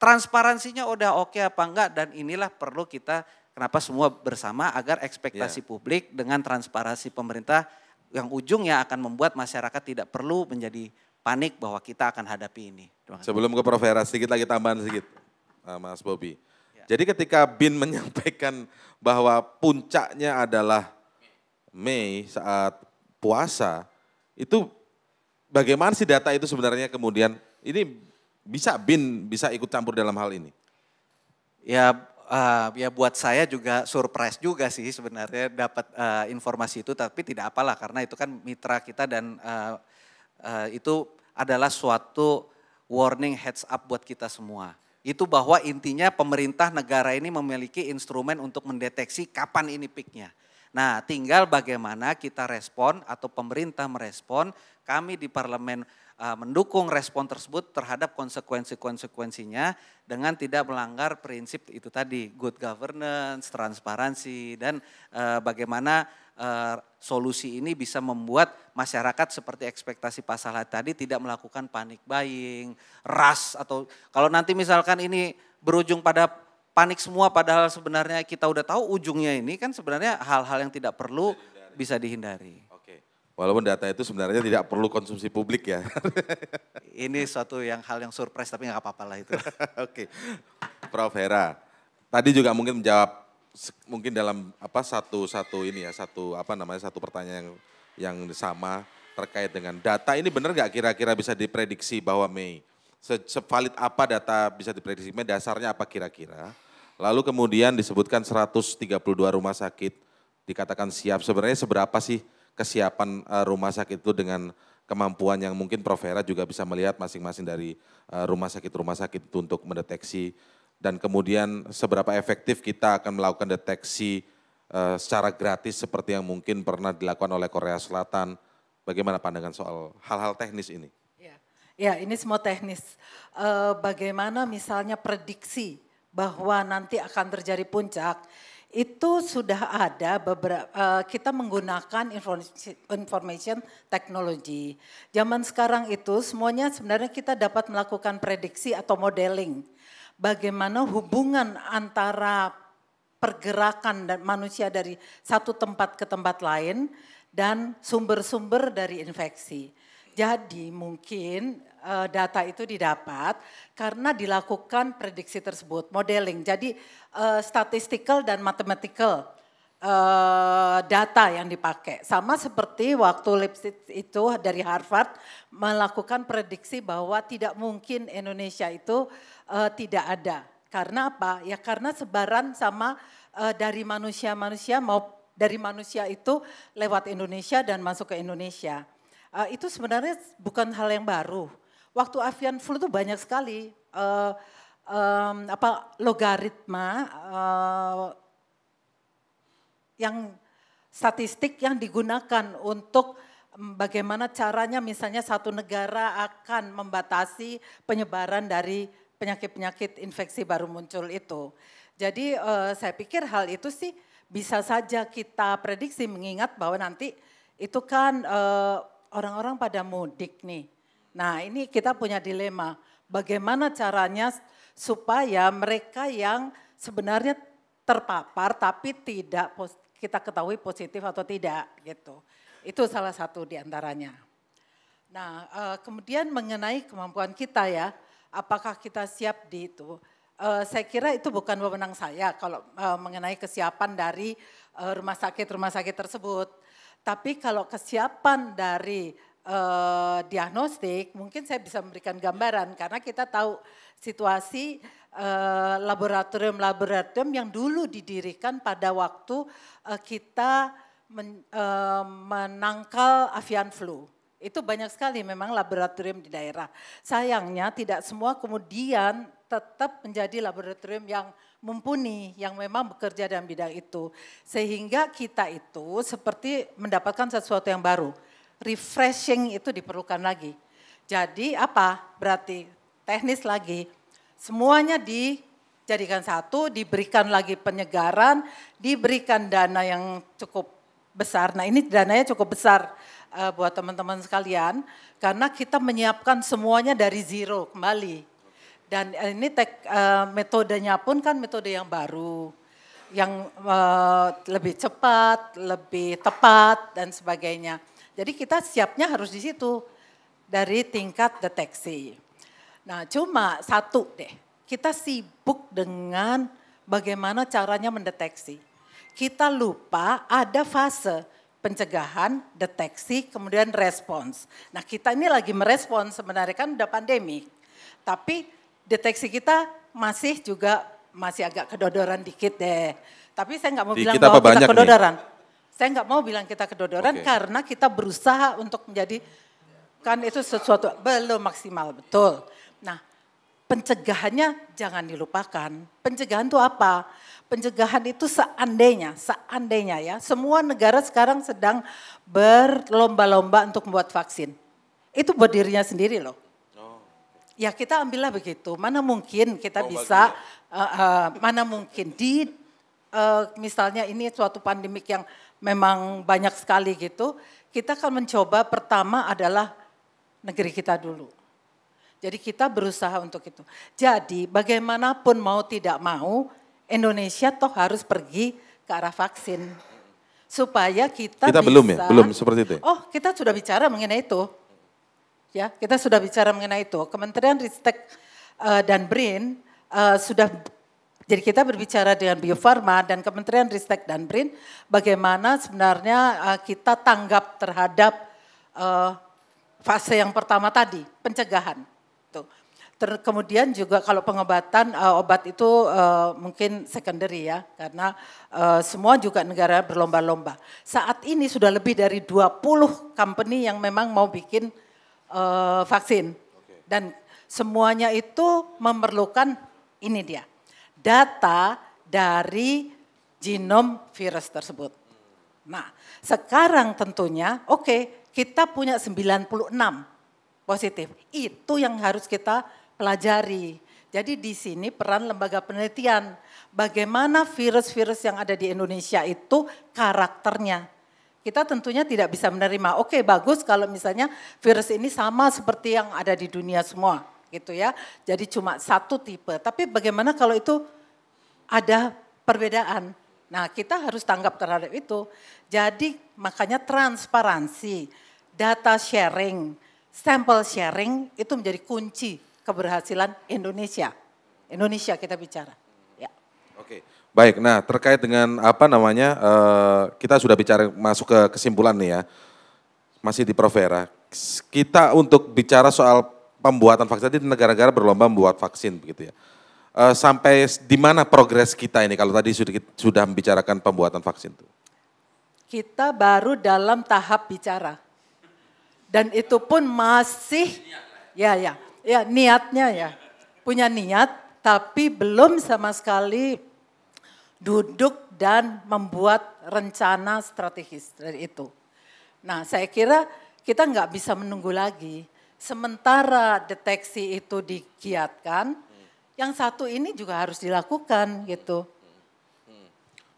Transparansinya udah oke okay apa enggak dan inilah perlu kita kenapa semua bersama agar ekspektasi yeah. publik dengan transparansi pemerintah yang ujungnya akan membuat masyarakat tidak perlu menjadi panik bahwa kita akan hadapi ini. Sebelum ke Prof. Hera, sedikit lagi tambahan sedikit, eh, Mas Bobi. Ya. Jadi ketika Bin menyampaikan bahwa puncaknya adalah Mei saat puasa, itu bagaimana sih data itu sebenarnya kemudian ini bisa Bin bisa ikut campur dalam hal ini? Ya uh, ya buat saya juga surprise juga sih sebenarnya dapat uh, informasi itu tapi tidak apalah karena itu kan mitra kita dan uh, Eh, itu adalah suatu warning heads up buat kita semua. Itu bahwa intinya pemerintah negara ini memiliki instrumen untuk mendeteksi kapan ini peaknya. Nah tinggal bagaimana kita respon atau pemerintah merespon, kami di parlemen uh, mendukung respon tersebut terhadap konsekuensi-konsekuensinya dengan tidak melanggar prinsip itu tadi good governance, transparansi dan uh, bagaimana uh, solusi ini bisa membuat masyarakat seperti ekspektasi pasal tadi tidak melakukan panik buying, ras atau kalau nanti misalkan ini berujung pada panik semua padahal sebenarnya kita udah tahu ujungnya ini kan sebenarnya hal-hal yang tidak perlu bisa dihindari. Bisa dihindari. Walaupun data itu sebenarnya tidak perlu konsumsi publik ya. Ini suatu yang hal yang surprise tapi nggak apa-apa lah itu. Oke, okay. Prof Hera, tadi juga mungkin menjawab mungkin dalam apa satu satu ini ya satu apa namanya satu pertanyaan yang, yang sama terkait dengan data ini benar nggak kira-kira bisa diprediksi bahwa Mei se sevalid apa data bisa diprediksi Mei dasarnya apa kira-kira? Lalu kemudian disebutkan 132 rumah sakit dikatakan siap sebenarnya seberapa sih? kesiapan eh, rumah sakit itu dengan kemampuan yang mungkin Prof Hera juga bisa melihat masing-masing dari eh, rumah sakit-rumah sakit itu untuk mendeteksi dan kemudian seberapa efektif kita akan melakukan deteksi eh, secara gratis seperti yang mungkin pernah dilakukan oleh Korea Selatan. Bagaimana pandangan soal hal-hal teknis ini? Ya, ya ini semua teknis. bagaimana misalnya prediksi bahwa nanti akan terjadi puncak itu sudah ada beberapa uh, eh, kita menggunakan information, information technology. Zaman sekarang itu semuanya sebenarnya kita dapat melakukan prediksi atau modeling bagaimana hubungan antara pergerakan dan manusia dari satu tempat ke tempat lain dan sumber-sumber dari infeksi. Jadi mungkin Eh, data itu didapat karena dilakukan prediksi tersebut, modeling. Jadi uh, statistical dan mathematical uh, data yang dipakai. Sama seperti waktu Lipsit itu dari Harvard melakukan prediksi bahwa tidak mungkin Indonesia itu uh, tidak ada. Karena apa? Ya karena sebaran sama uh, dari manusia-manusia mau dari manusia itu lewat Indonesia dan masuk ke Indonesia. Uh, itu sebenarnya bukan hal yang baru waktu avian flu itu banyak sekali uh, um, apa logaritma uh, yang statistik yang digunakan untuk bagaimana caranya misalnya satu negara akan membatasi penyebaran dari penyakit-penyakit infeksi baru muncul itu. Jadi uh, saya pikir hal itu sih bisa saja kita prediksi mengingat bahwa nanti itu kan orang-orang uh, pada mudik nih. Nah ini kita punya dilema, bagaimana caranya supaya mereka yang sebenarnya terpapar tapi tidak kita ketahui positif atau tidak gitu. Itu salah satu diantaranya. Nah eh, kemudian mengenai kemampuan kita ya, apakah kita siap di itu? Eh, saya kira itu bukan wewenang saya kalau eh, mengenai kesiapan dari rumah sakit-rumah sakit tersebut. Tapi kalau kesiapan dari uh, diagnostik, mungkin saya bisa memberikan gambaran karena kita tahu situasi eh, laboratorium-laboratorium uh, yang dulu didirikan pada waktu uh, kita men, uh, menangkal avian flu. Itu banyak sekali memang laboratorium di daerah. Sayangnya tidak semua kemudian tetap menjadi laboratorium yang mumpuni, yang memang bekerja dalam bidang itu. Sehingga kita itu seperti mendapatkan sesuatu yang baru refreshing itu diperlukan lagi. Jadi apa? Berarti teknis lagi. Semuanya dijadikan satu, diberikan lagi penyegaran, diberikan dana yang cukup besar. Nah ini dananya cukup besar uh, buat teman-teman sekalian karena kita menyiapkan semuanya dari zero kembali. Dan eh, ini tek, uh, metodenya pun kan metode yang baru, yang uh, lebih cepat, lebih tepat dan sebagainya. Jadi kita siapnya harus di situ dari tingkat deteksi. Nah cuma satu deh, kita sibuk dengan bagaimana caranya mendeteksi. Kita lupa ada fase pencegahan, deteksi, kemudian respons. Nah kita ini lagi merespons sebenarnya kan udah pandemi. Tapi deteksi kita masih juga masih agak kedodoran dikit deh. Tapi saya nggak mau dikit bilang bahwa kita kedodoran. Nih? Saya nggak mau bilang kita kedodoran okay. karena kita berusaha untuk menjadi kan itu sesuatu belum maksimal betul. Nah, pencegahannya jangan dilupakan. Pencegahan itu apa? Pencegahan itu seandainya, seandainya ya, semua negara sekarang sedang berlomba-lomba untuk membuat vaksin. Itu buat dirinya sendiri loh. Oh, ya kita ambillah begitu. Mana mungkin kita oh, bisa, uh, uh, mana mungkin di uh, misalnya ini suatu pandemik yang memang banyak sekali gitu, kita akan mencoba pertama adalah negeri kita dulu. Jadi kita berusaha untuk itu. Jadi bagaimanapun mau tidak mau, Indonesia toh harus pergi ke arah vaksin. Supaya kita Kita bisa, belum ya? Belum seperti itu ya? Oh kita sudah bicara mengenai itu. Ya kita sudah bicara mengenai itu. Kementerian Ristek uh, dan BRIN uh, sudah jadi kita berbicara dengan Bio Farma dan Kementerian Ristek dan BRIN bagaimana sebenarnya eh, kita tanggap terhadap eh, fase yang pertama tadi, pencegahan. kemudian juga kalau pengobatan eh, obat itu mungkin secondary ya karena semua juga negara berlomba-lomba. Saat ini sudah lebih dari 20 company yang memang mau bikin vaksin. Dan semuanya itu memerlukan ini dia data dari genom virus tersebut. Nah, sekarang tentunya oke, okay, kita punya 96 positif. Itu yang harus kita pelajari. Jadi di sini peran lembaga penelitian bagaimana virus-virus yang ada di Indonesia itu karakternya. Kita tentunya tidak bisa menerima, oke okay, bagus kalau misalnya virus ini sama seperti yang ada di dunia semua gitu ya. Jadi cuma satu tipe. Tapi bagaimana kalau itu ada perbedaan? Nah, kita harus tanggap terhadap itu. Jadi makanya transparansi, data sharing, sampel sharing itu menjadi kunci keberhasilan Indonesia. Indonesia kita bicara. Ya. Oke. Baik, nah terkait dengan apa namanya, uh, kita sudah bicara masuk ke kesimpulan nih ya, masih di Provera. Kita untuk bicara soal pembuatan vaksin tadi negara-negara berlomba membuat vaksin begitu ya. E, sampai di mana progres kita ini kalau tadi sudah sudah membicarakan pembuatan vaksin itu? Kita baru dalam tahap bicara. Dan itu pun masih ya ya ya niatnya ya. Punya niat tapi belum sama sekali duduk dan membuat rencana strategis dari itu. Nah, saya kira kita nggak bisa menunggu lagi sementara deteksi itu digiatkan, yang satu ini juga harus dilakukan gitu.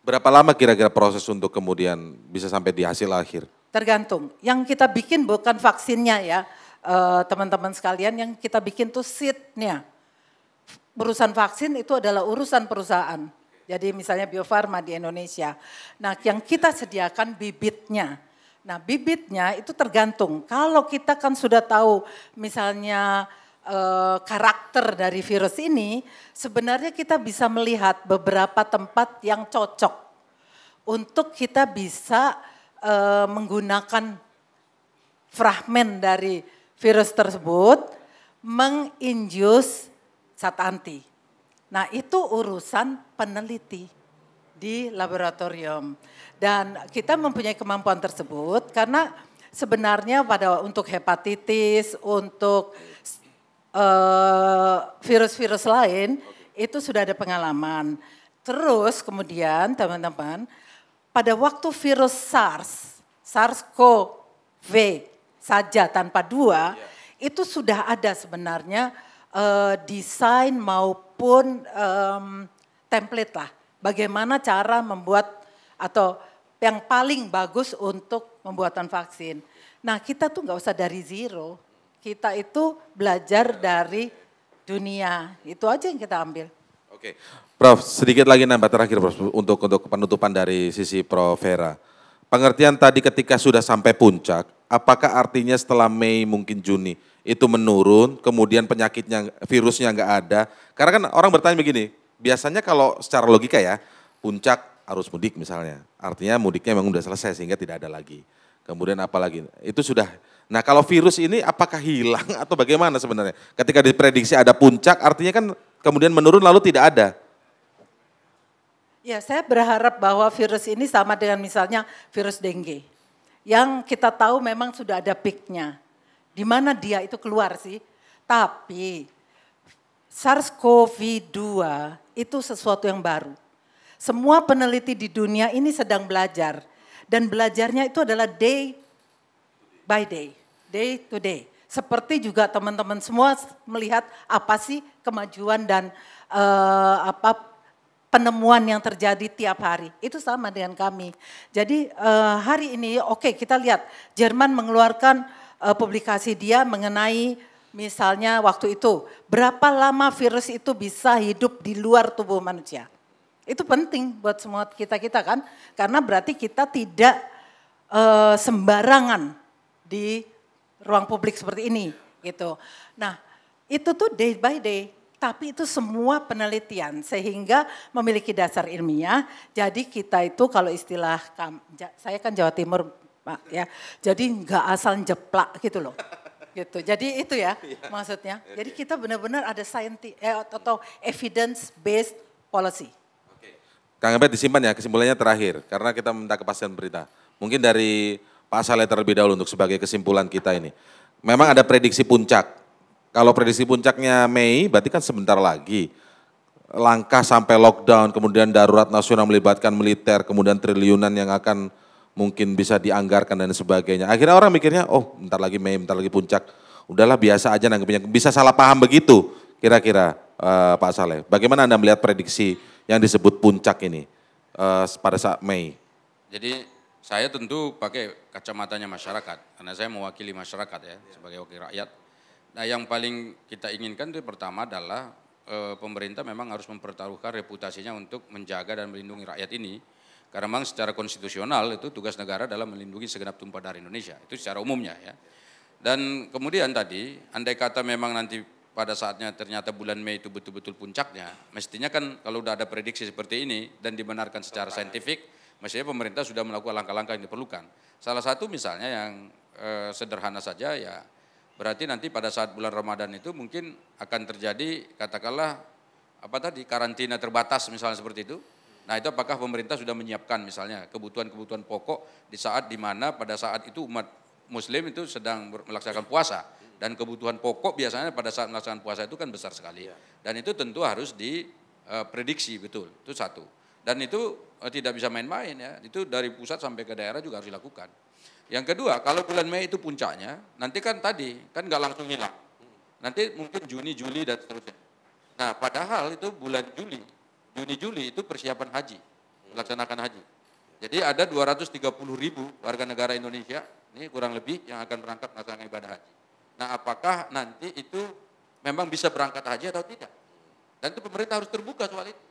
Berapa lama kira-kira proses untuk kemudian bisa sampai di hasil akhir? Tergantung. Yang kita bikin bukan vaksinnya ya, eh, teman-teman sekalian. Yang kita bikin tuh seatnya. Urusan vaksin itu adalah urusan perusahaan. Jadi misalnya Bio Farma di Indonesia. Nah yang kita sediakan bibitnya Nah bibitnya itu tergantung. Kalau kita kan sudah tahu misalnya e, karakter dari virus ini, sebenarnya kita bisa melihat beberapa tempat yang cocok untuk kita bisa e, menggunakan fragmen dari virus tersebut menginjus zat anti. Nah itu urusan peneliti di laboratorium. Dan kita mempunyai kemampuan tersebut karena sebenarnya pada untuk hepatitis, untuk eh, virus-virus uh, lain itu sudah ada pengalaman. Terus kemudian teman-teman, pada waktu virus SARS, SARS-CoV saja tanpa dua, iya. itu sudah ada sebenarnya uh, desain maupun um, template lah. Bagaimana cara membuat atau yang paling bagus untuk pembuatan vaksin. Nah kita tuh nggak usah dari zero, kita itu belajar dari dunia, itu aja yang kita ambil. Oke, Prof sedikit lagi nambah terakhir Prof untuk untuk penutupan dari sisi Prof Vera. Pengertian tadi ketika sudah sampai puncak, apakah artinya setelah Mei mungkin Juni itu menurun, kemudian penyakitnya virusnya nggak ada? Karena kan orang bertanya begini, biasanya kalau secara logika ya puncak arus mudik misalnya. Artinya mudiknya memang sudah selesai sehingga tidak ada lagi. Kemudian apalagi itu sudah. Nah kalau virus ini apakah hilang atau bagaimana sebenarnya? Ketika diprediksi ada puncak artinya kan kemudian menurun lalu tidak ada. Ya saya berharap bahwa virus ini sama dengan misalnya virus dengue. Yang kita tahu memang sudah ada peaknya. Di mana dia itu keluar sih. Tapi SARS-CoV-2 itu sesuatu yang baru semua peneliti di dunia ini sedang belajar. Dan belajarnya itu adalah day by day, day to day. Seperti juga teman-teman semua melihat apa sih kemajuan dan uh, apa penemuan yang terjadi tiap hari. Itu sama dengan kami. Jadi uh, hari ini oke okay, kita lihat Jerman mengeluarkan uh, publikasi dia mengenai misalnya waktu itu berapa lama virus itu bisa hidup di luar tubuh manusia. Itu penting buat semua kita-kita kan, karena berarti kita tidak e, sembarangan di ruang publik seperti ini gitu. Nah itu tuh day by day, tapi itu semua penelitian sehingga memiliki dasar ilmiah. Jadi kita itu kalau istilah, saya kan Jawa Timur Pak ya, jadi nggak asal jeplak gitu loh gitu. Jadi itu ya, iya. maksudnya. Iya, jadi iya. kita benar-benar ada scientific eh, atau evidence based policy. Kang Ebet disimpan ya kesimpulannya terakhir karena kita minta kepastian berita. Mungkin dari Pak Saleh terlebih dahulu untuk sebagai kesimpulan kita ini. Memang ada prediksi puncak. Kalau prediksi puncaknya Mei berarti kan sebentar lagi. Langkah sampai lockdown, kemudian darurat nasional melibatkan militer, kemudian triliunan yang akan mungkin bisa dianggarkan dan sebagainya. Akhirnya orang mikirnya, oh bentar lagi Mei, bentar lagi puncak. Udahlah biasa aja nanggepnya. Bisa salah paham begitu kira-kira uh, Pak Saleh. Bagaimana Anda melihat prediksi yang disebut puncak ini uh, pada saat Mei? Jadi saya tentu pakai kacamatanya masyarakat karena saya mewakili masyarakat ya, ya. sebagai wakil rakyat. Nah yang paling kita inginkan itu pertama adalah e, pemerintah memang harus mempertaruhkan reputasinya untuk menjaga dan melindungi rakyat ini. Karena memang secara konstitusional itu tugas negara dalam melindungi segenap tumpah darah Indonesia. Itu secara umumnya ya. Dan kemudian tadi, andai kata memang nanti pada saatnya ternyata bulan Mei itu betul-betul puncaknya, mestinya kan kalau udah ada prediksi seperti ini dan dibenarkan secara ya. saintifik, mestinya pemerintah sudah melakukan langkah-langkah yang diperlukan. Salah satu misalnya yang e, sederhana saja ya berarti nanti pada saat bulan Ramadan itu mungkin akan terjadi katakanlah apa tadi karantina terbatas misalnya seperti itu. Nah itu apakah pemerintah sudah menyiapkan misalnya kebutuhan-kebutuhan pokok di saat dimana pada saat itu umat Muslim itu sedang melaksanakan puasa dan kebutuhan pokok biasanya pada saat melaksanakan puasa itu kan besar sekali. Ya. Dan itu tentu harus diprediksi eh, betul. Itu satu. Dan itu eh, tidak bisa main-main ya. Itu dari pusat sampai ke daerah juga harus dilakukan. Yang kedua, kalau bulan Mei itu puncaknya, nanti kan tadi kan nggak langsung hilang. Nanti mungkin Juni, Juli dan seterusnya. Nah, padahal itu bulan Juli, Juni, Juli itu persiapan haji, melaksanakan haji. Jadi ada 230 ribu warga negara Indonesia, ini kurang lebih yang akan berangkat melaksanakan ibadah haji. Nah, apakah nanti itu memang bisa berangkat haji atau tidak? Dan itu pemerintah harus terbuka soal itu.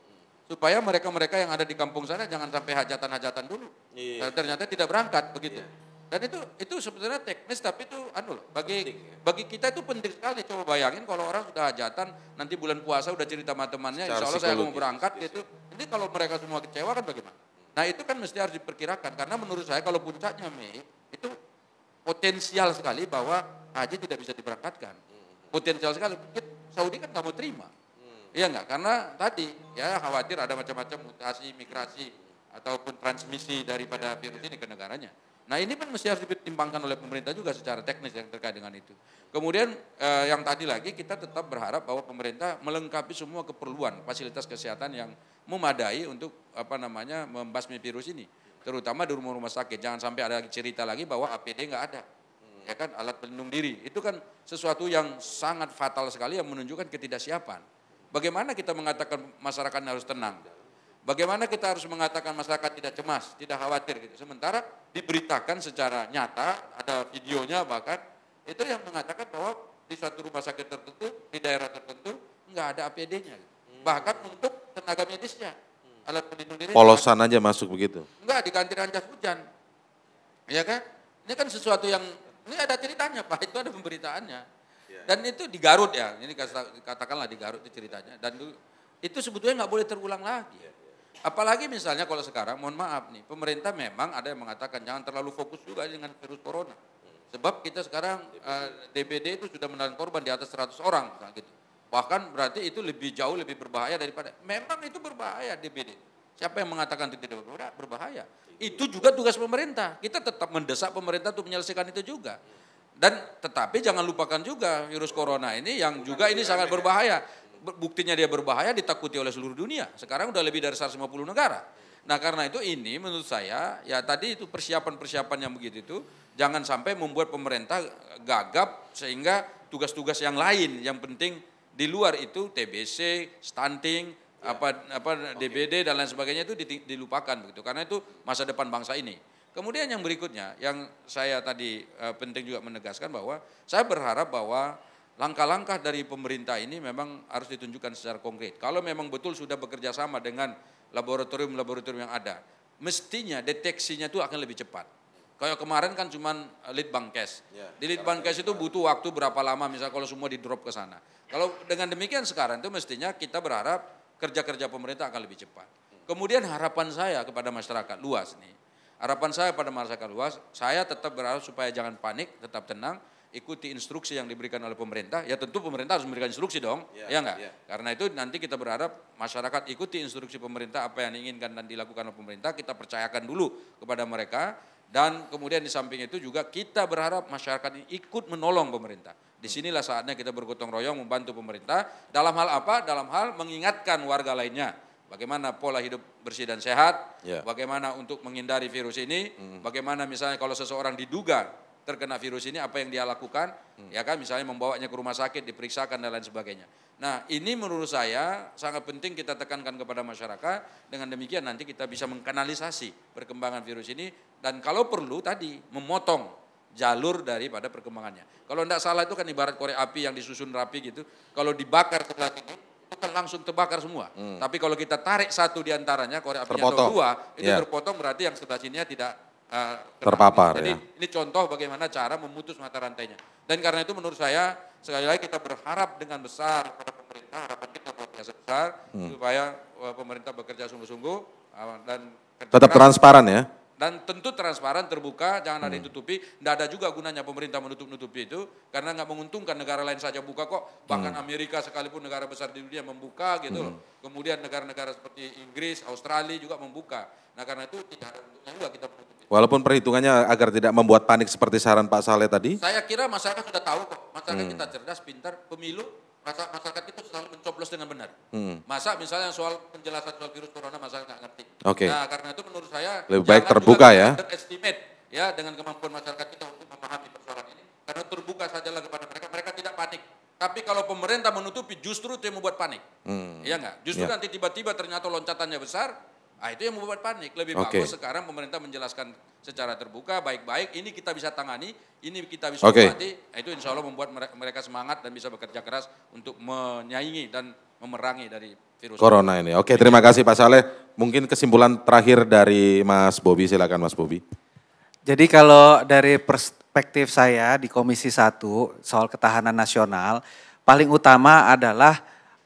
Supaya mereka-mereka yang ada di kampung sana jangan sampai hajatan-hajatan dulu. Iya. Ternyata tidak berangkat begitu. Iya. Dan itu itu sebenarnya teknis tapi itu anu loh, bagi penting, ya? bagi kita itu penting sekali. Coba bayangin kalau orang sudah hajatan nanti bulan puasa udah cerita sama temannya, Secara insya Allah saya mau berangkat gitu. Ini kalau mereka semua kecewa kan bagaimana? Nah itu kan mesti harus diperkirakan karena menurut saya kalau puncaknya Mei itu potensial sekali bahwa haji tidak bisa diberangkatkan. Potensial sekali. Saudi kan kamu terima. Hmm. Iya nggak? Karena tadi ya khawatir ada macam-macam mutasi, migrasi ataupun transmisi daripada iya, virus iya. ini ke negaranya. Nah ini pun mesti harus ditimbangkan oleh pemerintah juga secara teknis yang terkait dengan itu. Kemudian eh, yang tadi lagi kita tetap berharap bahwa pemerintah melengkapi semua keperluan fasilitas kesehatan yang memadai untuk apa namanya membasmi virus ini, terutama di rumah-rumah sakit. Jangan sampai ada cerita lagi bahwa APD nggak ada ya kan alat pelindung diri. Itu kan sesuatu yang sangat fatal sekali yang menunjukkan ketidaksiapan. Bagaimana kita mengatakan masyarakat harus tenang? Bagaimana kita harus mengatakan masyarakat tidak cemas, tidak khawatir gitu. Sementara diberitakan secara nyata, ada videonya bahkan itu yang mengatakan bahwa di suatu rumah sakit tertentu, di daerah tertentu nggak ada APD-nya. Bahkan untuk tenaga medisnya, alat pelindung diri. Polosan aja masuk begitu. Enggak, diganti rancas hujan. Ya kan? Ini kan sesuatu yang ini ada ceritanya Pak, itu ada pemberitaannya. Iya. Dan itu di Garut ya, ini katakanlah di Garut itu ceritanya. Dan itu, sebetulnya nggak boleh terulang lagi. Iya, iya. Apalagi misalnya kalau sekarang, mohon maaf nih, pemerintah memang ada yang mengatakan jangan terlalu fokus juga dengan virus corona. Hmm. Sebab kita sekarang DPD eh, itu sudah menelan korban di atas 100 orang. Gitu. Bahkan berarti itu lebih jauh lebih berbahaya daripada, memang itu berbahaya DPD. Siapa yang mengatakan itu tidak berbahaya? Itu juga tugas pemerintah. Kita tetap mendesak pemerintah untuk menyelesaikan itu juga. Dan tetapi jangan lupakan juga virus corona ini yang juga ini sangat berbahaya. Buktinya dia berbahaya ditakuti oleh seluruh dunia. Sekarang udah lebih dari 150 negara. Nah karena itu ini menurut saya ya tadi itu persiapan-persiapan yang begitu itu jangan sampai membuat pemerintah gagap sehingga tugas-tugas yang lain yang penting di luar itu TBC, stunting, apa apa DBD dan lain sebagainya itu dilupakan begitu karena itu masa depan bangsa ini. Kemudian yang berikutnya yang saya tadi eh, penting juga menegaskan bahwa saya berharap bahwa langkah-langkah dari pemerintah ini memang harus ditunjukkan secara konkret. Kalau memang betul sudah bekerja sama dengan laboratorium-laboratorium yang ada, mestinya deteksinya itu akan lebih cepat. kalau kemarin kan cuma lead bankes. Ya, di lead bankes ya. itu butuh waktu berapa lama misalnya kalau semua di drop ke sana. Kalau dengan demikian sekarang itu mestinya kita berharap kerja-kerja pemerintah akan lebih cepat. Kemudian harapan saya kepada masyarakat luas nih, harapan saya pada masyarakat luas, saya tetap berharap supaya jangan panik, tetap tenang, ikuti instruksi yang diberikan oleh pemerintah. Ya tentu pemerintah harus memberikan instruksi dong, ya, ya enggak? Ya. Karena itu nanti kita berharap masyarakat ikuti instruksi pemerintah apa yang diinginkan dan dilakukan oleh pemerintah, kita percayakan dulu kepada mereka dan kemudian di samping itu juga kita berharap masyarakat ini ikut menolong pemerintah. Disinilah saatnya kita bergotong royong membantu pemerintah dalam hal apa? Dalam hal mengingatkan warga lainnya bagaimana pola hidup bersih dan sehat, yeah. bagaimana untuk menghindari virus ini, mm. bagaimana misalnya kalau seseorang diduga terkena virus ini apa yang dia lakukan hmm. ya kan misalnya membawanya ke rumah sakit diperiksakan dan lain sebagainya. Nah, ini menurut saya sangat penting kita tekankan kepada masyarakat dengan demikian nanti kita bisa mengkanalisasi perkembangan virus ini dan kalau perlu tadi memotong jalur daripada perkembangannya. Kalau tidak salah itu kan ibarat korek api yang disusun rapi gitu. Kalau dibakar itu kan langsung terbakar semua. Hmm. Tapi kalau kita tarik satu diantaranya korek api atau dua itu yeah. terpotong berarti yang sebelah sini tidak Eh, terpapar. Jadi ya. ini contoh bagaimana cara memutus mata rantainya. Dan karena itu menurut saya sekali lagi kita berharap dengan besar kepada pemerintah harapan kita luar biasa besar hmm. supaya eh, pemerintah bekerja sungguh-sungguh eh, dan tetap transparan ya. Dan tentu transparan, terbuka, jangan ada yang hmm. tutupi Tidak ada juga gunanya pemerintah menutup-nutupi itu, karena nggak menguntungkan negara lain saja buka kok. Bahkan hmm. Amerika sekalipun negara besar di dunia membuka gitu hmm. Kemudian negara-negara seperti Inggris, Australia juga membuka. Nah karena itu tidak ada juga kita menutupi. Walaupun perhitungannya agar tidak membuat panik seperti saran Pak Saleh tadi? Saya kira masyarakat sudah tahu kok. Masyarakat hmm. kita cerdas, pintar, pemilu masyarakat itu selalu mencoblos dengan benar. Hmm. Masa misalnya soal penjelasan soal virus corona masyarakat nggak ngerti. Oke. Okay. Nah karena itu menurut saya lebih baik terbuka ya. Underestimate ya dengan kemampuan masyarakat kita untuk memahami persoalan ini. Karena terbuka saja lah kepada mereka, mereka tidak panik. Tapi kalau pemerintah menutupi justru itu yang membuat panik. Hmm. Iya nggak? Justru ya. nanti tiba-tiba ternyata loncatannya besar, Nah, itu yang membuat panik. Lebih okay. bagus sekarang pemerintah menjelaskan secara terbuka, baik-baik, ini kita bisa tangani, ini kita bisa okay. obati, nah, itu insya Allah membuat mereka semangat dan bisa bekerja keras untuk menyaingi dan memerangi dari virus corona ini. Oke, okay, terima kasih Pak Saleh. Mungkin kesimpulan terakhir dari Mas Bobi, silakan Mas Bobi. Jadi kalau dari perspektif saya di Komisi 1 soal ketahanan nasional, paling utama adalah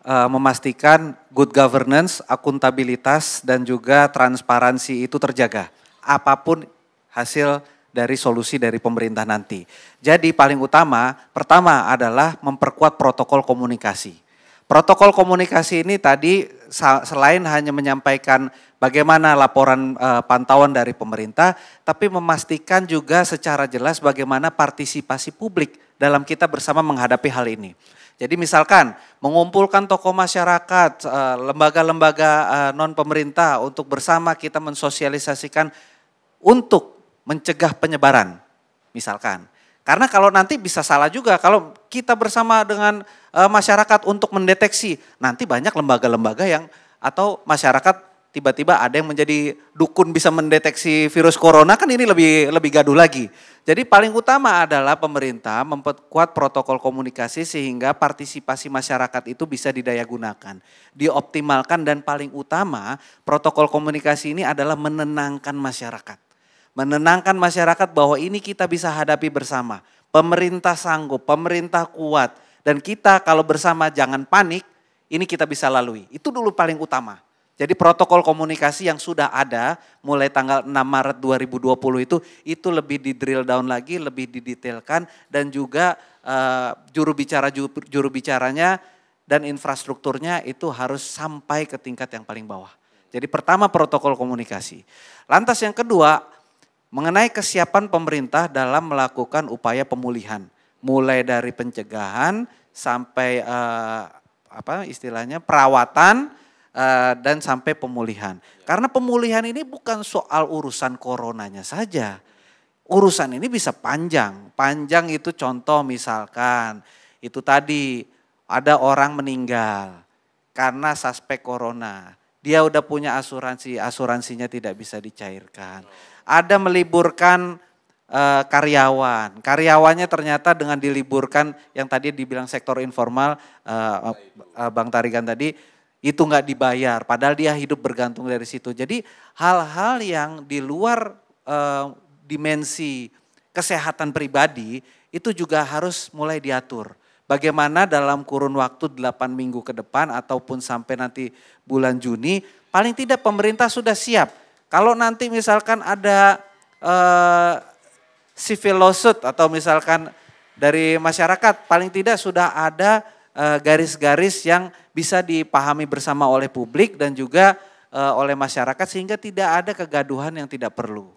uh, memastikan good governance, akuntabilitas, dan juga transparansi itu terjaga. Apapun hasil dari solusi dari pemerintah nanti. Jadi paling utama, pertama adalah memperkuat protokol komunikasi. Protokol komunikasi ini tadi selain hanya menyampaikan bagaimana laporan e, pantauan dari pemerintah, tapi memastikan juga secara jelas bagaimana partisipasi publik dalam kita bersama menghadapi hal ini. Jadi misalkan mengumpulkan tokoh masyarakat, eh, lembaga-lembaga eh, non pemerintah untuk bersama kita mensosialisasikan untuk mencegah penyebaran. Misalkan. Karena kalau nanti bisa salah juga kalau kita bersama dengan eh, masyarakat untuk mendeteksi, nanti banyak lembaga-lembaga yang atau masyarakat tiba-tiba ada yang menjadi dukun bisa mendeteksi virus corona kan ini lebih lebih gaduh lagi. Jadi paling utama adalah pemerintah memperkuat protokol komunikasi sehingga partisipasi masyarakat itu bisa didaya gunakan, dioptimalkan dan paling utama protokol komunikasi ini adalah menenangkan masyarakat. Menenangkan masyarakat bahwa ini kita bisa hadapi bersama. Pemerintah sanggup, pemerintah kuat dan kita kalau bersama jangan panik, ini kita bisa lalui. Itu dulu paling utama. Jadi protokol komunikasi yang sudah ada mulai tanggal 6 Maret 2020 itu itu lebih di drill down lagi, lebih didetailkan dan juga uh, juru bicara juru bicaranya dan infrastrukturnya itu harus sampai ke tingkat yang paling bawah. Jadi pertama protokol komunikasi. Lantas yang kedua mengenai kesiapan pemerintah dalam melakukan upaya pemulihan mulai dari pencegahan sampai uh, apa istilahnya perawatan Eh, dan sampai pemulihan. Ya. Karena pemulihan ini bukan soal urusan coronanya saja. Urusan ini bisa panjang. Panjang itu contoh misalkan itu tadi ada orang meninggal karena suspek corona. Dia udah punya asuransi, asuransinya tidak bisa dicairkan. Oh. Ada meliburkan eh, karyawan. Karyawannya ternyata dengan diliburkan yang tadi dibilang sektor informal eh, nah, Bang Tarigan tadi itu nggak dibayar. Padahal dia hidup bergantung dari situ. Jadi hal-hal yang di luar e, dimensi kesehatan pribadi itu juga harus mulai diatur. Bagaimana dalam kurun waktu 8 minggu ke depan ataupun sampai nanti bulan Juni, paling tidak pemerintah sudah siap. Kalau nanti misalkan ada eh, civil lawsuit atau misalkan dari masyarakat, paling tidak sudah ada Eh, garis-garis yang bisa dipahami bersama oleh publik dan juga eh, oleh masyarakat sehingga tidak ada kegaduhan yang tidak perlu.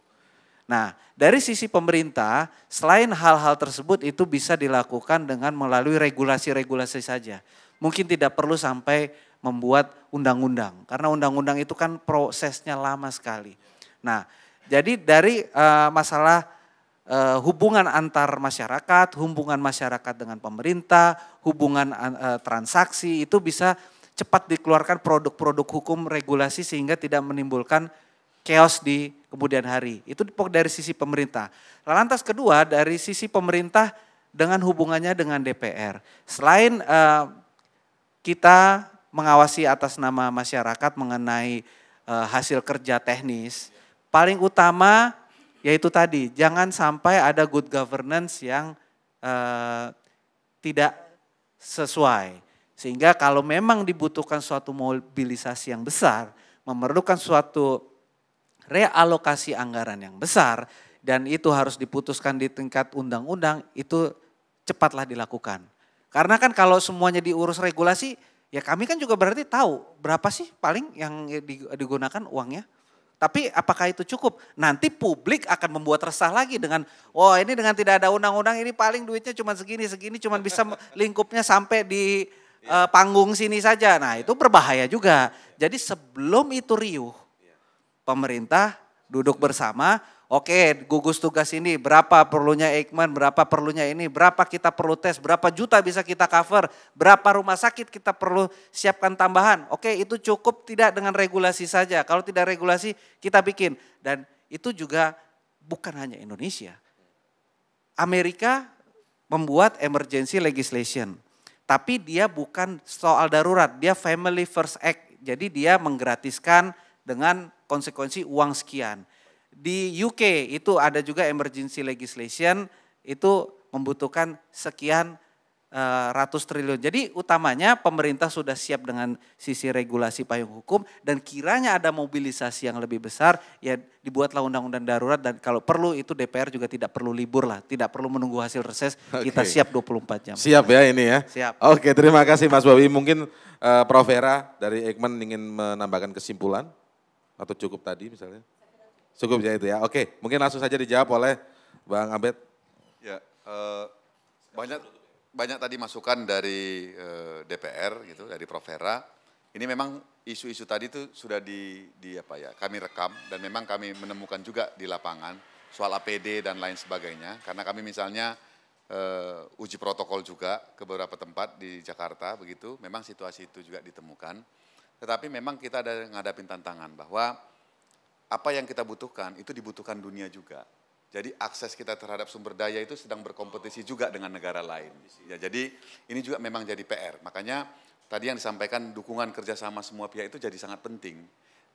Nah, dari sisi pemerintah, selain hal-hal tersebut itu bisa dilakukan dengan melalui regulasi-regulasi saja. Mungkin tidak perlu sampai membuat undang-undang karena undang-undang itu kan prosesnya lama sekali. Nah, jadi dari uh, masalah Eh, hubungan antar masyarakat, hubungan masyarakat dengan pemerintah, hubungan eh, transaksi itu bisa cepat dikeluarkan produk-produk hukum regulasi sehingga tidak menimbulkan chaos di kemudian hari. Itu dari sisi pemerintah. Nah, lantas kedua dari sisi pemerintah dengan hubungannya dengan DPR. Selain uh, kita mengawasi atas nama masyarakat mengenai uh, hasil kerja teknis, paling utama yaitu tadi jangan sampai ada good governance yang uh, tidak sesuai. Sehingga kalau memang dibutuhkan suatu mobilisasi yang besar, memerlukan suatu realokasi anggaran yang besar, dan itu harus diputuskan di tingkat undang-undang, itu cepatlah dilakukan. Karena kan kalau semuanya diurus regulasi, ya kami kan juga berarti tahu berapa sih paling yang digunakan uangnya. Tapi apakah itu cukup? Nanti publik akan membuat resah lagi dengan, oh ini dengan tidak ada undang-undang ini paling duitnya cuma segini, segini cuma bisa lingkupnya sampai di uh, panggung sini saja. Nah itu berbahaya juga. Jadi sebelum itu riuh, iya. pemerintah duduk bersama, Oke, gugus tugas ini berapa perlunya Eijkman, berapa perlunya ini, berapa kita perlu tes, berapa juta bisa kita cover, berapa rumah sakit kita perlu siapkan tambahan. Oke, itu cukup tidak dengan regulasi saja. Kalau tidak regulasi, kita bikin. Dan itu juga bukan hanya Indonesia. Amerika membuat emergency legislation. Tapi dia bukan soal darurat, dia family first act. Jadi dia menggratiskan dengan konsekuensi uang sekian di UK itu ada juga emergency legislation itu membutuhkan sekian eh, ratus triliun. Jadi utamanya pemerintah sudah siap dengan sisi regulasi payung hukum dan kiranya ada mobilisasi yang lebih besar ya dibuatlah undang-undang darurat dan kalau perlu itu DPR juga tidak perlu libur lah, tidak perlu menunggu hasil reses, okay. kita siap 24 jam. Siap ya ini ya. Siap. Oke, terima kasih Mas Bawi. Mungkin uh, Prof Vera dari Ekman ingin menambahkan kesimpulan atau cukup tadi misalnya. Cukup ya itu ya. Oke, mungkin langsung saja dijawab oleh Bang Abed. Ya, uh, banyak banyak tadi masukan dari uh, eh, DPR gitu, dari Prof Vera. Ini memang isu-isu tadi itu sudah di, di apa ya? Kami rekam dan memang kami menemukan juga di lapangan soal APD dan lain sebagainya. Karena kami misalnya uh, uji protokol juga ke beberapa tempat di Jakarta begitu. Memang situasi itu juga ditemukan. Tetapi memang kita ada ngadapin tantangan bahwa apa yang kita butuhkan itu dibutuhkan dunia juga. Jadi akses kita terhadap sumber daya itu sedang berkompetisi juga dengan negara lain. Ya, jadi ini juga memang jadi PR. Makanya tadi yang disampaikan dukungan kerjasama semua pihak itu jadi sangat penting.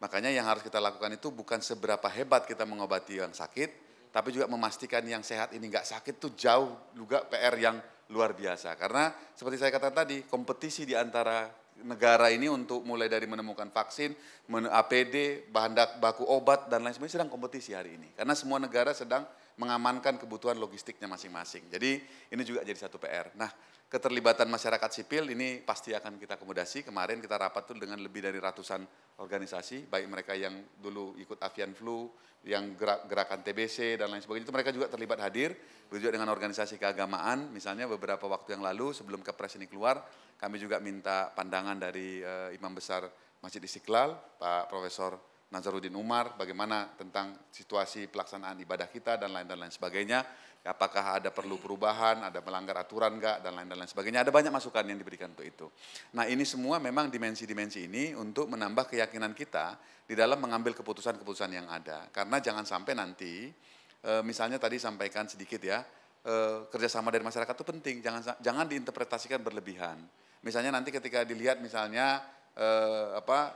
Makanya yang harus kita lakukan itu bukan seberapa hebat kita mengobati yang sakit, tapi juga memastikan yang sehat ini nggak sakit itu jauh juga PR yang luar biasa. Karena seperti saya katakan tadi, kompetisi di antara negara ini untuk mulai dari menemukan vaksin, men APD, bahan baku obat dan lain sebagainya sedang kompetisi hari ini. Karena semua negara sedang mengamankan kebutuhan logistiknya masing-masing. Jadi ini juga jadi satu PR. Nah, keterlibatan masyarakat sipil ini pasti akan kita akomodasi. Kemarin kita rapat tuh dengan lebih dari ratusan organisasi, baik mereka yang dulu ikut Avian Flu, yang gerak, gerakan TBC dan lain sebagainya, itu mereka juga terlibat hadir. Berjuang dengan organisasi keagamaan, misalnya beberapa waktu yang lalu sebelum Kepres ini keluar, kami juga minta pandangan dari e, Imam Besar Masjid Istiqlal, Pak Profesor Nazarudin Umar, bagaimana tentang situasi pelaksanaan ibadah kita dan lain-lain sebagainya apakah ada perlu perubahan, ada melanggar aturan enggak, dan lain-lain sebagainya. Ada banyak masukan yang diberikan untuk itu. Nah ini semua memang dimensi-dimensi ini untuk menambah keyakinan kita di dalam mengambil keputusan-keputusan yang ada. Karena jangan sampai nanti, eh, misalnya tadi sampaikan sedikit ya, eh, kerjasama dari masyarakat itu penting, jangan jangan diinterpretasikan berlebihan. Misalnya nanti ketika dilihat misalnya eh, apa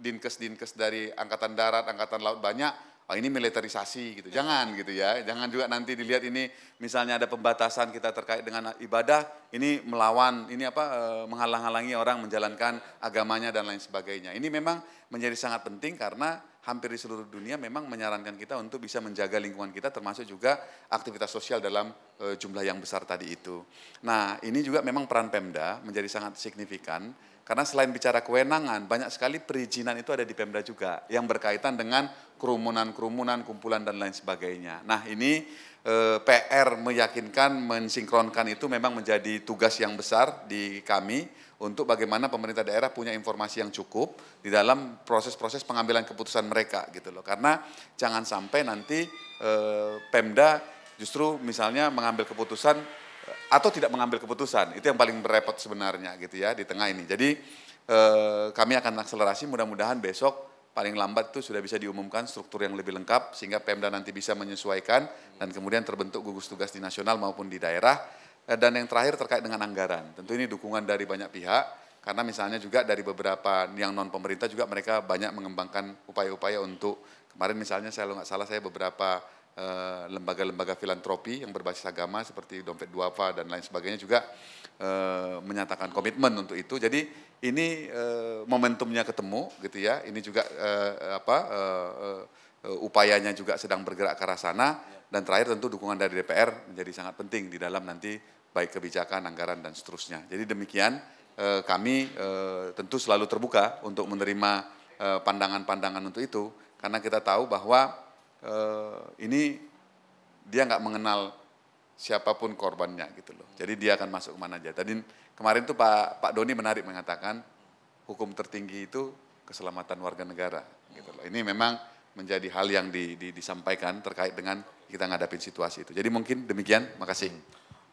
dinkes-dinkes dari angkatan darat, angkatan laut banyak, oh ini militerisasi gitu. Jangan gitu ya. Jangan juga nanti dilihat ini misalnya ada pembatasan kita terkait dengan ibadah, ini melawan, ini apa eh, menghalang-halangi orang menjalankan agamanya dan lain sebagainya. Ini memang menjadi sangat penting karena hampir di seluruh dunia memang menyarankan kita untuk bisa menjaga lingkungan kita termasuk juga aktivitas sosial dalam eh, jumlah yang besar tadi itu. Nah, ini juga memang peran Pemda menjadi sangat signifikan karena selain bicara kewenangan, banyak sekali perizinan itu ada di Pemda juga yang berkaitan dengan kerumunan-kerumunan, kumpulan dan lain sebagainya. Nah ini eh, PR meyakinkan, mensinkronkan itu memang menjadi tugas yang besar di kami untuk bagaimana pemerintah daerah punya informasi yang cukup di dalam proses-proses pengambilan keputusan mereka gitu loh. Karena jangan sampai nanti eh, Pemda justru misalnya mengambil keputusan atau tidak mengambil keputusan. Itu yang paling repot sebenarnya gitu ya di tengah ini. Jadi eh, kami akan akselerasi mudah-mudahan besok paling lambat itu sudah bisa diumumkan struktur yang lebih lengkap sehingga Pemda nanti bisa menyesuaikan dan kemudian terbentuk gugus tugas di nasional maupun di daerah. Eh, dan yang terakhir terkait dengan anggaran. Tentu ini dukungan dari banyak pihak karena misalnya juga dari beberapa yang non pemerintah juga mereka banyak mengembangkan upaya-upaya untuk kemarin misalnya saya nggak salah saya beberapa Eh, lembaga-lembaga filantropi yang berbasis agama seperti Dompet Duafa dan lain sebagainya juga uh, menyatakan komitmen untuk itu. Jadi ini uh, momentumnya ketemu gitu ya. Ini juga uh, apa upayanya juga sedang bergerak ke arah sana dan terakhir tentu dukungan dari DPR menjadi sangat penting di dalam nanti baik kebijakan, anggaran dan seterusnya. Jadi demikian kami tentu selalu terbuka untuk menerima pandangan-pandangan untuk itu karena kita tahu bahwa eh, ini dia nggak mengenal siapapun korbannya gitu loh. Jadi dia akan masuk mana aja. Tadi kemarin tuh Pak Pak Doni menarik mengatakan hukum tertinggi itu keselamatan warga negara gitu loh. Ini memang menjadi hal yang di, di, disampaikan terkait dengan kita ngadapin situasi itu. Jadi mungkin demikian, makasih.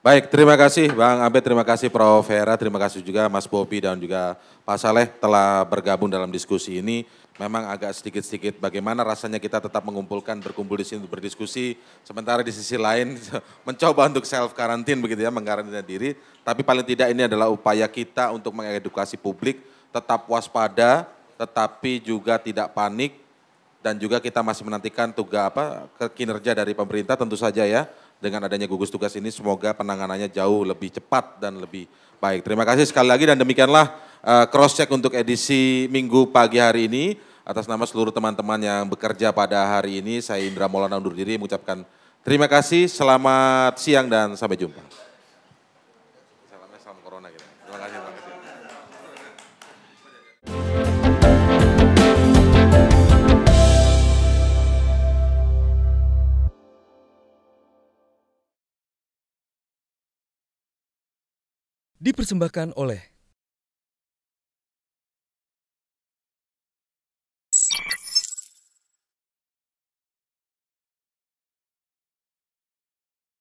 Baik, terima kasih Bang Abed, terima kasih Prof. Vera, terima kasih juga Mas Bopi dan juga Pak Saleh telah bergabung dalam diskusi ini memang agak sedikit-sedikit bagaimana rasanya kita tetap mengumpulkan, berkumpul di sini untuk berdiskusi, sementara di sisi lain mencoba untuk self karantin begitu ya, mengkarantina diri, tapi paling tidak ini adalah upaya kita untuk mengedukasi publik tetap waspada, tetapi juga tidak panik dan juga kita masih menantikan tugas apa kinerja dari pemerintah tentu saja ya dengan adanya gugus tugas ini semoga penanganannya jauh lebih cepat dan lebih baik. Terima kasih sekali lagi dan demikianlah uh, eh, cross check untuk edisi Minggu pagi hari ini. Atas nama seluruh teman-teman yang bekerja pada hari ini, saya Indra Maulana undur diri mengucapkan terima kasih, selamat siang dan sampai jumpa. corona Terima kasih. Terima kasih. Dipersembahkan oleh